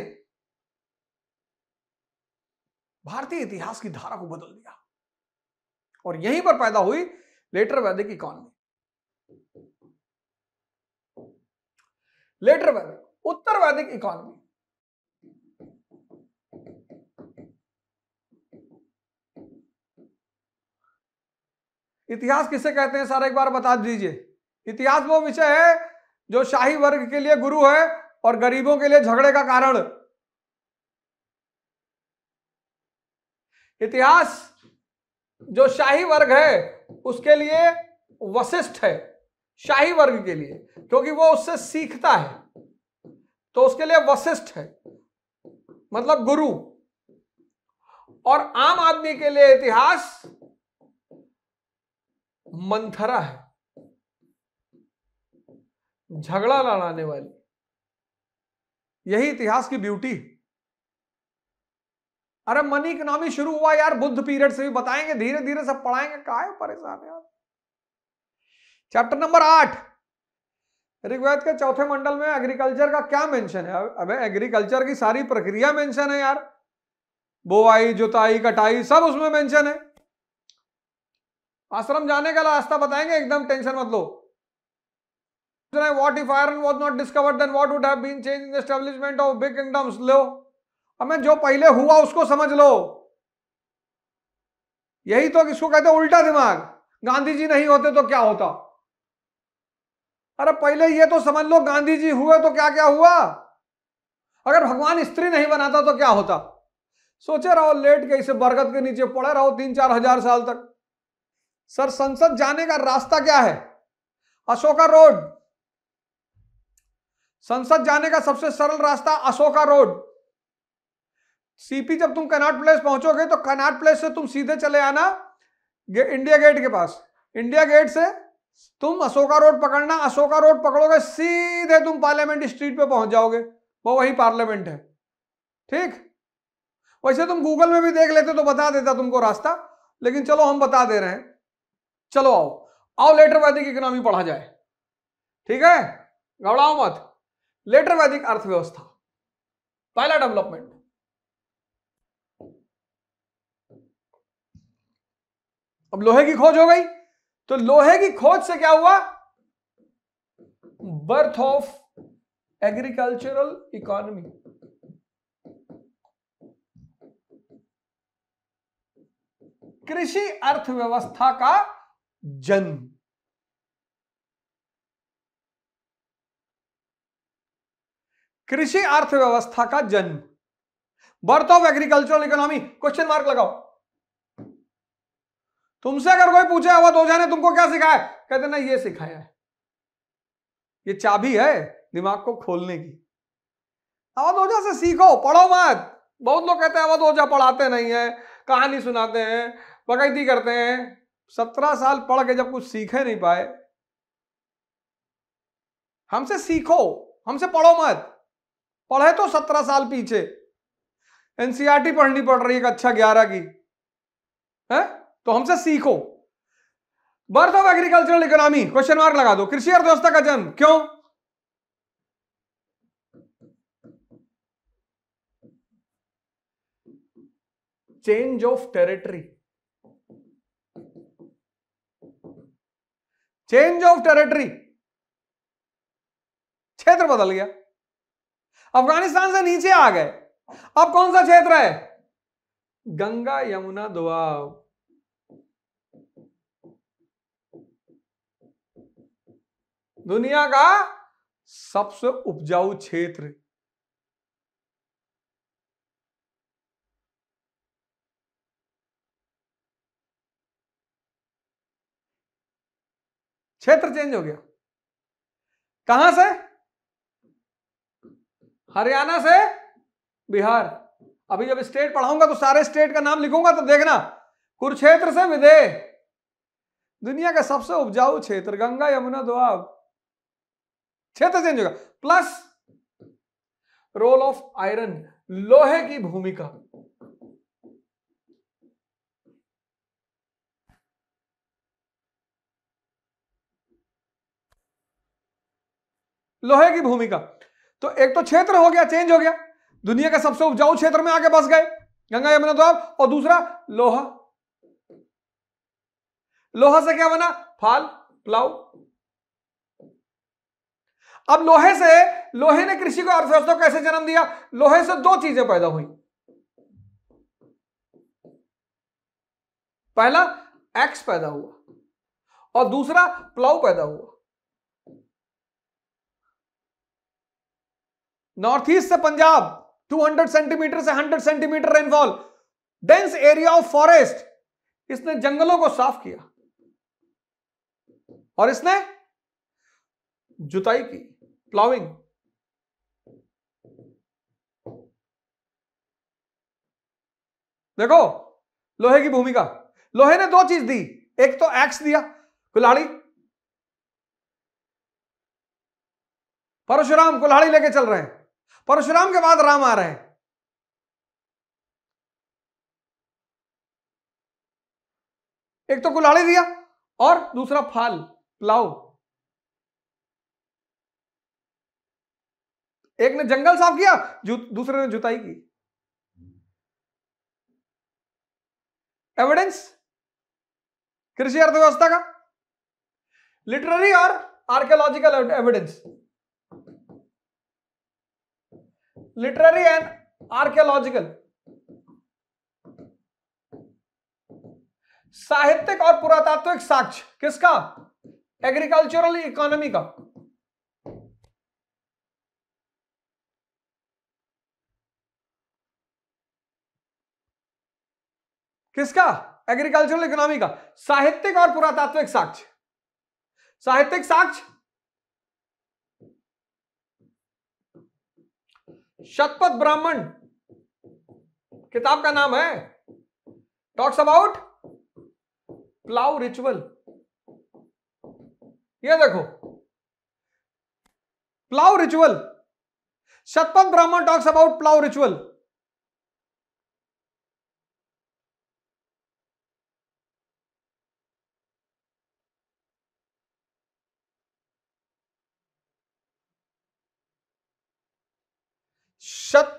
भारतीय इतिहास की धारा को बदल दिया और यहीं पर पैदा हुई लेटर वैदिक इकॉनमी लेटर वैदिक उत्तर वैदिक इकॉनमी इतिहास किसे कहते हैं सर एक बार बता दीजिए इतिहास वो विषय है जो शाही वर्ग के लिए गुरु है और गरीबों के लिए झगड़े का कारण इतिहास जो शाही वर्ग है उसके लिए वशिष्ठ है शाही वर्ग के लिए क्योंकि वो उससे सीखता है तो उसके लिए वशिष्ठ है मतलब गुरु और आम आदमी के लिए इतिहास मंथरा है झगड़ा लड़ाने वाली यही इतिहास की ब्यूटी अरे मनी इकोनॉमी शुरू हुआ यार बुद्ध पीरियड से भी बताएंगे धीरे धीरे सब पढ़ाएंगे कहा है परेशान यार चैप्टर नंबर आठ ऋग्वेद के चौथे मंडल में एग्रीकल्चर का क्या मेंशन है अबे एग्रीकल्चर की सारी प्रक्रिया मेंशन है यार बोवाई जुताई कटाई सब उसमें मेंशन है आश्रम जाने का रास्ता बताएंगे एकदम टेंशन मत लो what if iron was not discovered then what would have been changed in the establishment of big kingdoms लो हमें जो पहले हुआ उसको समझ लो यही तो इसको कहते हैं उल्टा दिमाग गांधी जी नहीं होते तो क्या होता अरे पहले ये तो समझ लो गांधी जी हुए तो क्या क्या हुआ अगर भगवान स्त्री नहीं बनाता तो क्या होता सोचे रहो लेट के इसे बरगद के नीचे पड़े रहो तीन चार हजार साल तक सर संसद जाने का रास्ता क्या है अशोका रोड संसद जाने का सबसे सरल रास्ता अशोका रोड सीपी जब तुम कनाट प्लेस पहुंचोगे तो कनाट प्लेस से तुम सीधे चले आना गे, इंडिया गेट के पास इंडिया गेट से तुम अशोका रोड पकड़ना अशोका रोड पकड़ोगे सीधे तुम पार्लियामेंट स्ट्रीट पे पहुंच जाओगे वो वही पार्लियामेंट है ठीक वैसे तुम गूगल में भी देख लेते तो बता देता तुमको रास्ता लेकिन चलो हम बता दे रहे हैं चलो आओ आओ लेटर वैदिक इकोनॉमी पढ़ा जाए ठीक है घबराओ मत लेटर वैदिक अर्थव्यवस्था पहला डेवलपमेंट अब लोहे की खोज हो गई तो लोहे की खोज से क्या हुआ बर्थ ऑफ एग्रीकल्चरल इकोनॉमी कृषि अर्थव्यवस्था का जन्म कृषि अर्थव्यवस्था का जन्म birth of agricultural economy question mark लगाओ तुमसे अगर कोई पूछे अवध ओझा ने तुमको क्या सिखाया कहते ना ये सिखाया है ये चाबी है दिमाग को खोलने की अवध ओझा से सीखो पढ़ो मत बहुत लोग कहते हैं अवध ओझा पढ़ाते नहीं है कहानी सुनाते हैं बकैती करते हैं सत्रह साल पढ़ के जब कुछ सीखे नहीं पाए हमसे सीखो हमसे पढ़ो मत पढ़े तो सत्रह साल पीछे एनसीआरटी पढ़नी पड़ रही है कक्षा अच्छा ग्यारह की है तो हमसे सीखो birth of agricultural economy question mark लगा दो कृषि अर्थव्यवस्था का जन्म क्यों change of territory change of territory क्षेत्र बदल गया अफगानिस्तान से नीचे आ गए अब कौन सा क्षेत्र है गंगा यमुना दुआव दुनिया का सबसे उपजाऊ क्षेत्र क्षेत्र चेंज हो गया कहां से हरियाणा से बिहार अभी जब स्टेट पढ़ाऊंगा तो सारे स्टेट का नाम लिखूंगा तो देखना कुरुक्षेत्र से विदेह दुनिया का सबसे उपजाऊ क्षेत्र गंगा यमुना दुआब क्षेत्र चेंज होगा प्लस रोल ऑफ आयरन लोहे की भूमिका लोहे की भूमिका तो एक तो क्षेत्र हो गया चेंज हो गया दुनिया के सबसे उपजाऊ क्षेत्र में आके बस गए गंगा यमुना द्वाब तो और दूसरा लोहा लोहा से क्या बना फाल प्लाउ अब लोहे से लोहे ने कृषि को अर्थव्यवस्था को कैसे जन्म दिया लोहे से दो चीजें पैदा हुई पहला एक्स पैदा हुआ और दूसरा प्लाउ पैदा हुआ नॉर्थ ईस्ट से पंजाब 200 सेंटीमीटर से 100 centimetre rainfall dense area of forest इसने जंगलों को साफ किया और इसने जुताई की प्लाउिंग देखो लोहे की भूमिका लोहे ने दो चीज दी एक तो एक्स दिया कुल्हाड़ी परशुराम कुल्हाड़ी लेके चल रहे हैं परशुराम के बाद राम आ रहे हैं एक तो कुल्हाड़ी दिया और दूसरा फाल प्लाव एक ने जंगल साफ किया दूसरे ने जुताई की एविडेंस कृषि अर्थव्यवस्था का लिटररी और archaeological evidence literary and archaeological साहित्यिक और पुरातात्विक साक्ष्य किसका एग्रीकल्चरल इकोनॉमी का किसका एग्रीकल्चरल इकोनॉमी का साहित्यिक और पुरातात्विक साक्ष्य साहित्यिक साक्ष्य शतपथ ब्राह्मण किताब का नाम है टॉक्स अबाउट प्लाउ रिचुअल ये देखो plough ritual Shatapatha Brahmana talks about plough ritual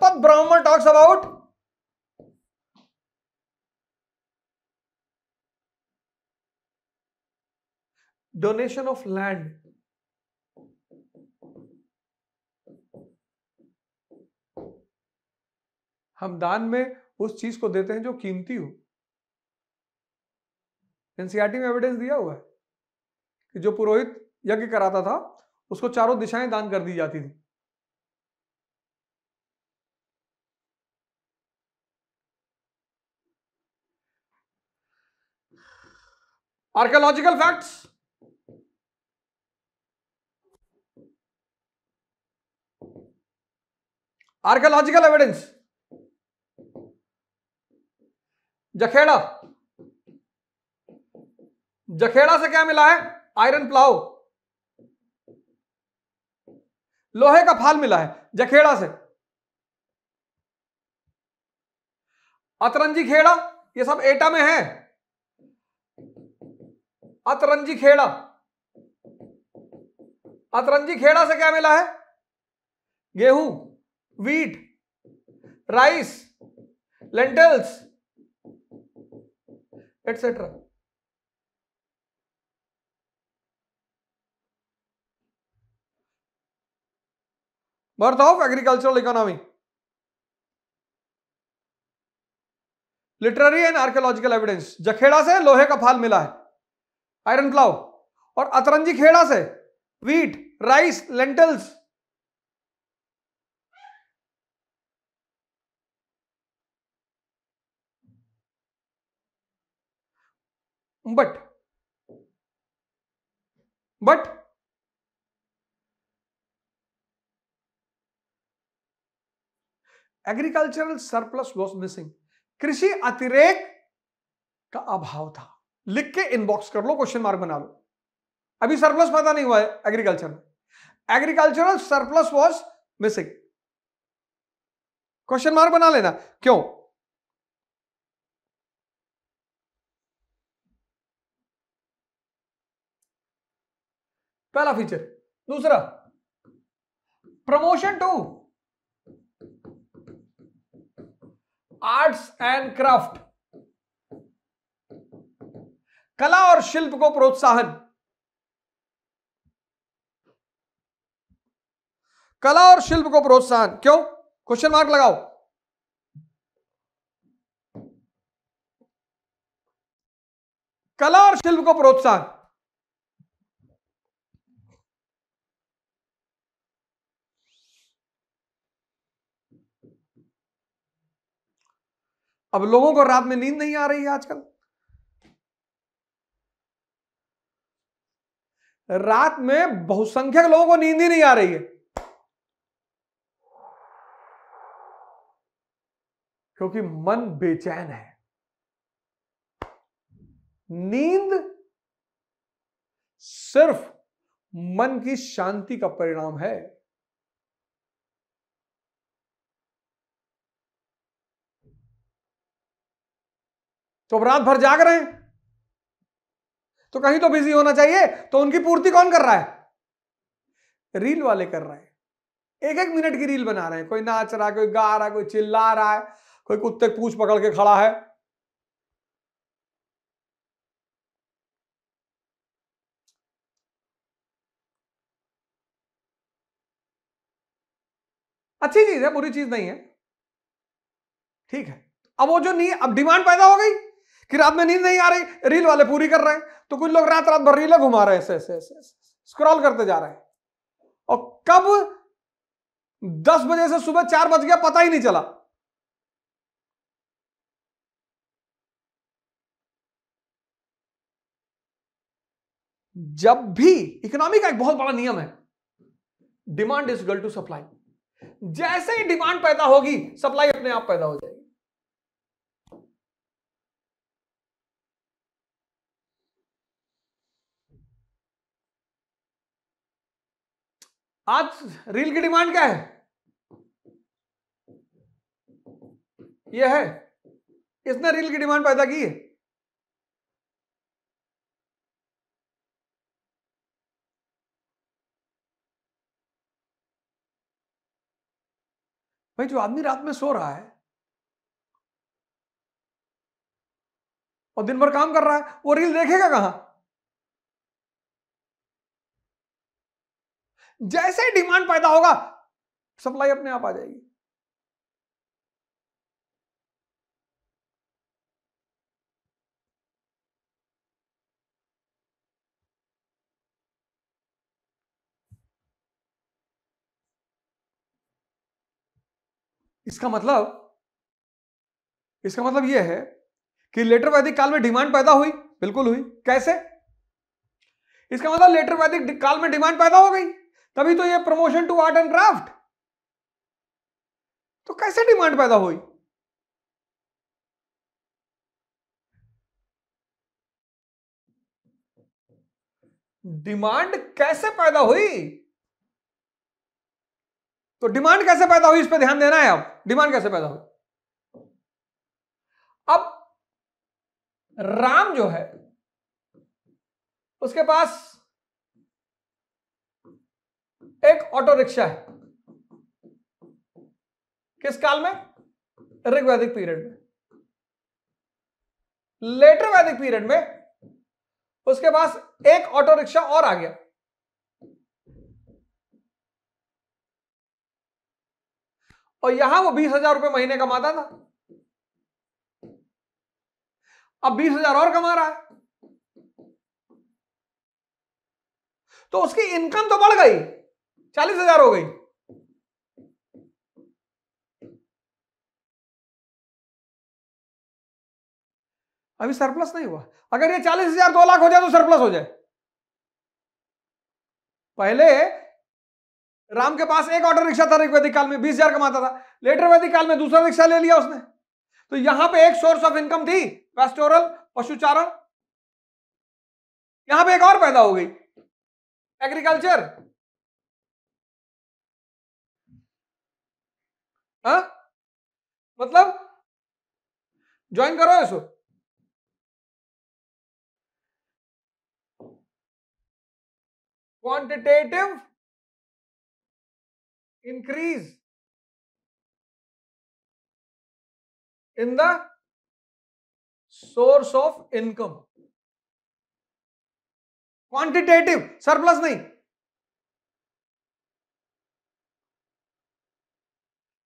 What Brahman talks about? Donation of land. हम दान में उस चीज को देते हैं जो कीमती हो एनसीआरटी e में एविडेंस दिया हुआ है कि जो पुरोहित यज्ञ कराता था उसको चारों दिशाएं दान कर दी जाती थी archaeological facts archaeological evidence जखेड़ा जखेड़ा से क्या मिला है आयरन प्लाव लोहे का फाल मिला है जखेड़ा से अतरंजी खेड़ा ये सब एटा में है अतरंजी खेड़ा अतरंजी खेड़ा से क्या मिला है गेहूं wheat rice lentils etcetera birth of agricultural economy literary and archaeological evidence Jakhera से लोहे का फाल मिला है आयरन क्लाव और अतरंजी खेड़ा से wheat rice lentils but but agricultural surplus was missing कृषि अतिरेक का अभाव था लिख के इनबॉक्स कर लो क्वेश्चन मार्क बना लो अभी सरप्लस पता नहीं हुआ है एग्रीकल्चर में agricultural surplus was missing question mark बना लेना क्यों पहला फीचर दूसरा promotion to arts and craft कला और शिल्प को प्रोत्साहन कला और शिल्प को प्रोत्साहन क्यों क्वेश्चन मार्क लगाओ कला और शिल्प को प्रोत्साहन अब लोगों को रात में नींद नहीं आ रही है आजकल रात में बहुसंख्यक लोगों को नींद ही नहीं आ रही है क्योंकि मन बेचैन है नींद सिर्फ मन की शांति का परिणाम है तो अब रात भर जाग रहे हैं तो कहीं तो बिजी होना चाहिए तो उनकी पूर्ति कौन कर रहा है रील वाले कर रहे हैं एक एक मिनट की रील बना रहे हैं कोई नाच रहा है कोई गा रहा है कोई चिल्ला रहा है कोई कुत्ते पूछ पकड़ के खड़ा है अच्छी चीज है बुरी चीज नहीं है ठीक है अब वो जो नहीं अब डिमांड पैदा हो गई कि रात में नींद नहीं आ रही रील वाले पूरी कर रहे हैं तो कुछ लोग रात रात भर रीलें घुमा रहे हैं ऐसे ऐसे ऐसे स्क्रॉल करते जा रहे हैं और कब दस बजे से सुबह चार बज गया पता ही नहीं चला जब भी इकोनॉमी का एक बहुत बड़ा नियम है demand is equal to supply जैसे ही डिमांड पैदा होगी सप्लाई अपने आप पैदा हो जाएगी आज रील की डिमांड क्या है ये है इसने रील की डिमांड पैदा की है भाई जो आदमी रात में सो रहा है और दिन भर काम कर रहा है वो रील देखेगा कहां जैसे डिमांड पैदा होगा सप्लाई अपने आप आ जाएगी इसका मतलब इसका मतलब यह है कि लेटर वैदिक काल में डिमांड पैदा हुई बिल्कुल हुई कैसे इसका मतलब लेटर वैदिक काल में डिमांड पैदा हो गई तभी तो ये promotion to art and craft तो कैसे डिमांड पैदा हुई डिमांड कैसे पैदा हुई तो डिमांड कैसे पैदा हुई इस पर ध्यान देना है आप डिमांड कैसे पैदा हुई अब राम जो है उसके पास एक ऑटो रिक्शा है किस काल में ऋग्वैदिक पीरियड में लेटर वैदिक पीरियड में उसके पास एक ऑटो रिक्शा और आ गया और यहां वो बीस हजार रुपए महीने कमाता था अब बीस हजार और कमा रहा है तो उसकी इनकम तो बढ़ गई चालीस हजार हो गई अभी सरप्लस नहीं हुआ अगर ये चालीस हजार दो लाख हो जाए तो सरप्लस हो जाए पहले राम के पास एक ऑर्डर रिक्शा था वैदिक काल में बीस हजार कमाता था लेटर वैदिक काल में दूसरा रिक्शा ले लिया उसने तो यहां पे एक सोर्स ऑफ इनकम थी पेस्टोरल पशुचारण यहां पे एक और पैदा हो गई एग्रीकल्चर हा? मतलब ज्वाइन करो इसको quantitative increase in the source of income quantitative surplus नहीं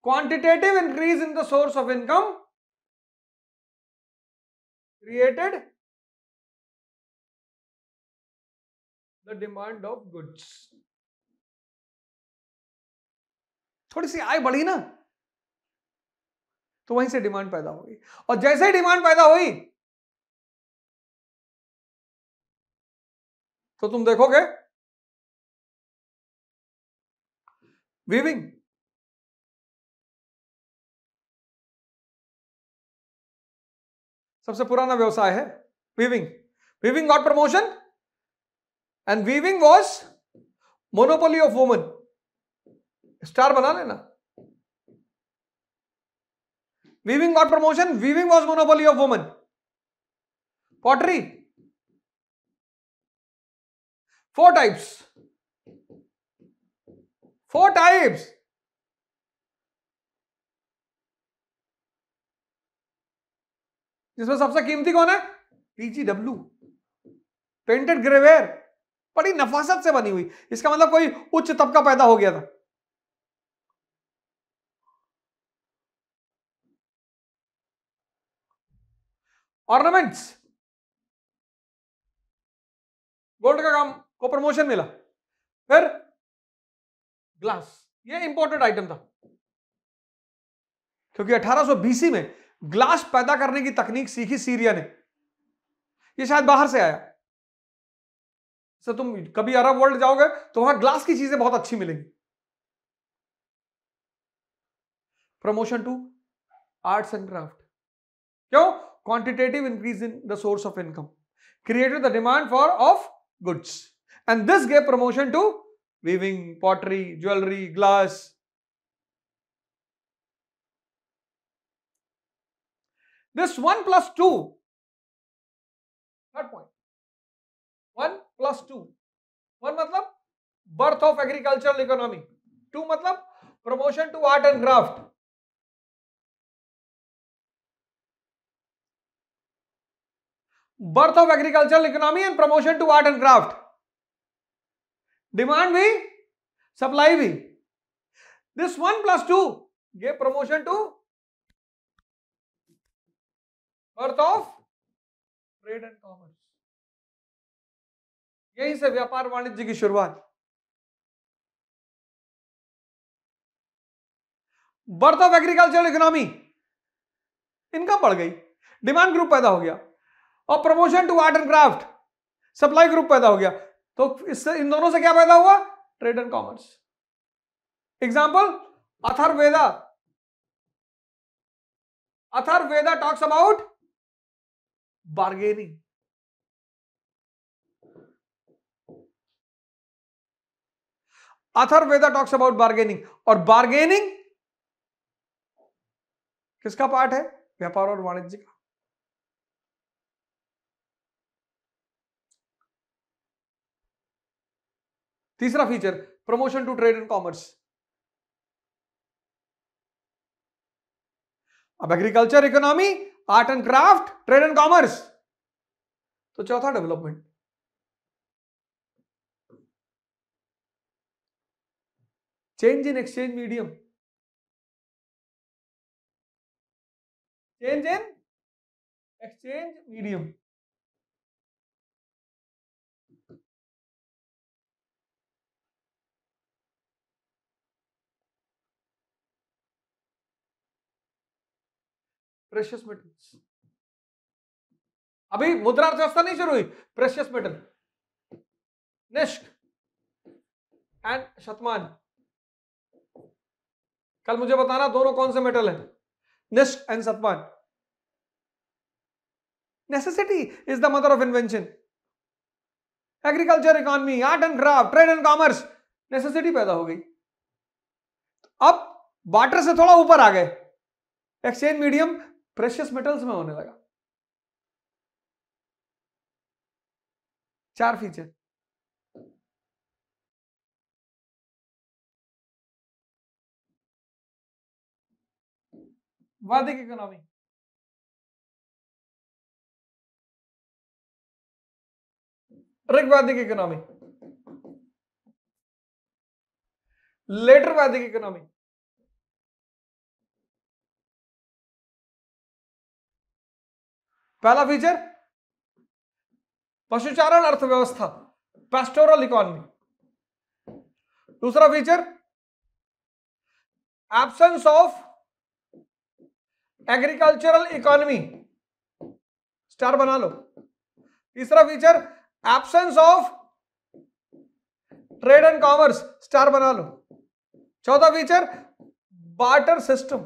quantitative increase in the source of income created the demand of goods थोड़ी सी आय बढ़ी ना तो वहीं से डिमांड पैदा हो गई और जैसे ही डिमांड पैदा हुई तो तुम देखोगे वीविंग सबसे पुराना व्यवसाय है weaving weaving got promotion and weaving was monopoly of woman star बना लेना weaving got promotion weaving was monopoly of woman pottery four types four types जिसमें सबसे कीमती कौन है पीजीडब्ल्यू पेंटेड ग्रेवेयर बड़ी नफासत से बनी हुई इसका मतलब कोई उच्च तबका पैदा हो गया था ऑर्नामेंट्स गोल्ड का काम को प्रमोशन मिला फिर ग्लास ये इंपॉर्टेंट आइटम था क्योंकि 1820 में ग्लास पैदा करने की तकनीक सीखी सीरिया ने ये शायद बाहर से आया सर तुम कभी अरब वर्ल्ड जाओगे तो वहां ग्लास की चीजें बहुत अच्छी मिलेंगी promotion to arts and craft क्यों quantitative increase in the source of income created the demand for of goods and this gave promotion to weaving pottery jewellery glass This 1 plus 2, third point, 1 plus 2, 1 मतलब birth of agricultural economy, 2 मतलब promotion to art and craft. birth of agricultural economy and promotion to art and craft demand भी supply भी this 1 plus 2 gave promotion to birth of trade and commerce यहीं से व्यापार वाणिज्य की शुरुआत birth of agricultural economy income बढ़ गई डिमांड ग्रुप पैदा हो गया और promotion to art and craft supply group पैदा हो गया तो इससे इन दोनों से क्या पैदा हुआ trade and commerce example Atharvaveda Atharvaveda talks about bargaining. Veda talks about bargaining और बार्गेनिंग किसका पार्ट है व्यापार और वाणिज्य का तीसरा feature promotion to trade and commerce अब agriculture economy art and craft trade and commerce तो चौथा development change in exchange medium change in exchange medium precious metals अभी मुद्रा अर्थव्यवस्था नहीं शुरू हुई precious metal nishka and shatamana कल मुझे बताना दोनों कौन से मेटल है nishka and shatamana necessity is the mother of invention agriculture economy art and craft trade and commerce necessity पैदा हो गई अब वाटर से थोड़ा ऊपर आ गए एक्सचेंज मीडियम प्रेशियस मेटल्स में होने लगा चार feature Vedic economy Rig economy later Vedic economy पहला फीचर पशुचारण अर्थव्यवस्था पेस्टोरल इकोनॉमी दूसरा feature absence of agricultural economy star बना लो तीसरा feature absence of trade and commerce star बना लो चौथा फीचर बार्टर सिस्टम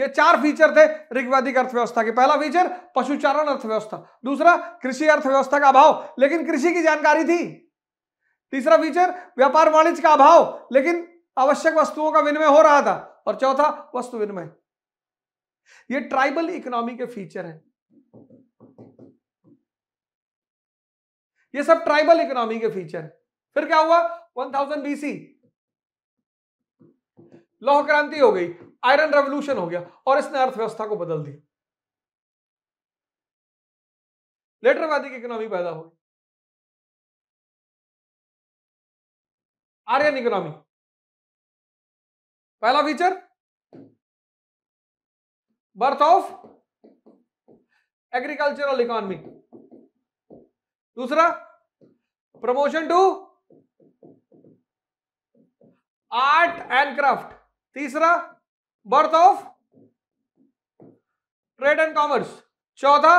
ये चार फीचर थे ऋग्वैदिक अर्थव्यवस्था के पहला फीचर पशुचारण अर्थव्यवस्था दूसरा कृषि अर्थव्यवस्था का अभाव लेकिन कृषि की जानकारी थी तीसरा फीचर व्यापार वाणिज्य का अभाव लेकिन आवश्यक वस्तुओं का विनिमय हो रहा था और चौथा वस्तु विनिमय ये ट्राइबल इकोनॉमी के फीचर है ये सब ट्राइबल इकोनॉमी के फीचर फिर क्या हुआ 1000 बीसी लौह क्रांति हो गई आयरन रेवोल्यूशन हो गया और इसने अर्थव्यवस्था को बदल दिया लेटरवादी की इकोनॉमी पैदा हो गई आर्यन इकोनॉमी पहला feature birth of agricultural economy दूसरा promotion to art and craft तीसरा birth of trade and commerce चौथा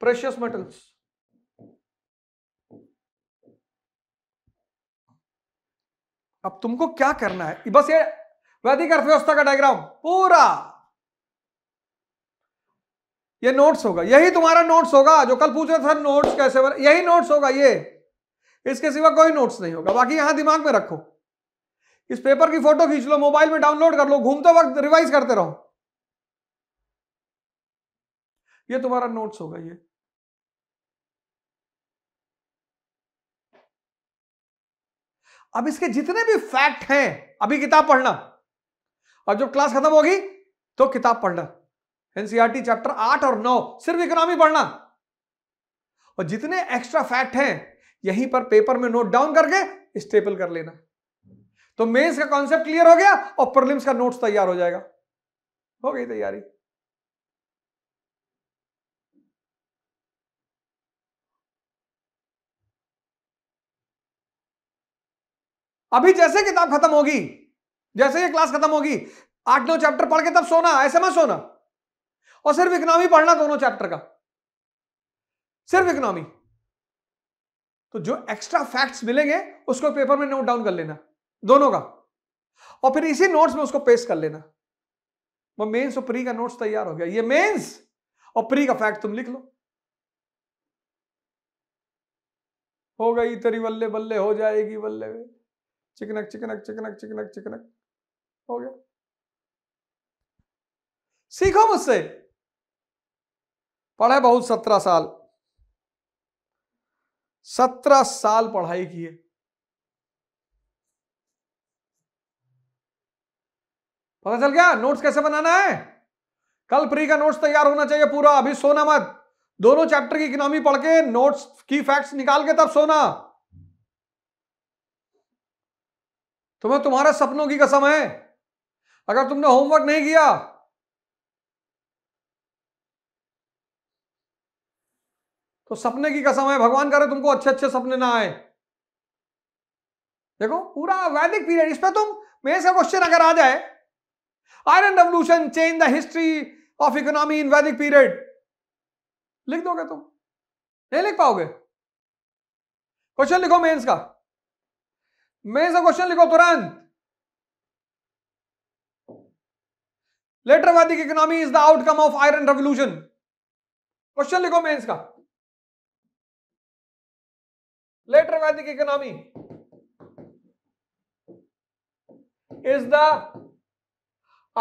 प्रेशियस मेटल्स अब तुमको क्या करना है बस ये वैदिक अर्थव्यवस्था का डायग्राम पूरा ये नोट्स होगा यही तुम्हारा नोट्स होगा जो कल पूछ रहे थे नोट्स कैसे बने यही नोट्स होगा ये इसके सिवा कोई नोट्स नहीं होगा बाकी यहां दिमाग में रखो इस पेपर की फोटो खींच लो मोबाइल में डाउनलोड कर लो घूमते वक्त रिवाइज करते रहो ये तुम्हारा नोट्स होगा ये अब इसके जितने भी फैक्ट हैं अभी किताब पढ़ना और जब क्लास खत्म होगी तो किताब पढ़ना एनसीआरटी चैप्टर आठ और नौ सिर्फ इकोनॉमी पढ़ना और जितने एक्स्ट्रा फैक्ट हैं यहीं पर पेपर में नोट डाउन करके स्टेपल कर लेना तो मेंस का कॉन्सेप्ट क्लियर हो गया और प्रलिम्स का नोट्स तैयार हो जाएगा हो गई तैयारी अभी जैसे किताब खत्म होगी जैसे ये क्लास खत्म होगी आठ नौ चैप्टर पढ़ के तब सोना ऐसे मत सोना और सिर्फ इकोनॉमी पढ़ना दोनों चैप्टर का सिर्फ इकोनॉमी तो जो एक्स्ट्रा फैक्ट्स मिलेंगे उसको पेपर में नोट डाउन कर लेना दोनों का और फिर इसी नोट्स में उसको पेश कर लेना वो मेंस और प्री का नोट्स तैयार हो गया ये मेंस और प्री का फैक्ट तुम लिख लो हो गई तेरी बल्ले बल्ले हो जाएगी बल्ले चिकनक चिकनक चिकनक चिकनक चिकनक हो गया सीखो मुझसे पढ़े बहुत सत्रह साल सत्रह साल पढ़ाई की है पता चल गया नोट्स कैसे बनाना है कल प्री का नोट्स तैयार होना चाहिए पूरा अभी सोना मत दोनों चैप्टर की इकोनॉमी पढ़ के नोट्स की फैक्ट्स निकाल के तब सोना तुम्हें तुम्हारे सपनों की कसम है अगर तुमने होमवर्क नहीं किया तो सपने की कसम है भगवान करे तुमको अच्छे अच्छे सपने ना आए देखो पूरा वैदिक पीरियड इस पर तुम मेरे से क्वेश्चन अगर आ जाए iron revolution change the history of economy in Vedic period लिख दोगे तुम नहीं लिख पाओगे क्वेश्चन लिखो मेंस का मेंस का क्वेश्चन लिखो तुरंत later Vedic economy is the outcome of iron revolution question लिखो मेंस का later Vedic economy is the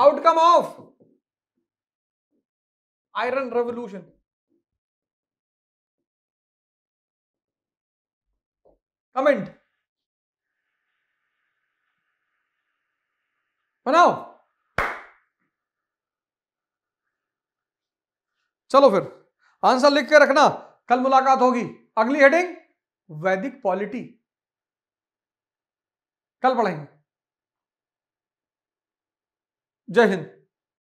outcome of iron revolution comment बनाओ चलो फिर आंसर लिख के रखना कल मुलाकात होगी अगली हेडिंग वैदिक पॉलिटी कल पढ़ेंगे जय हिंद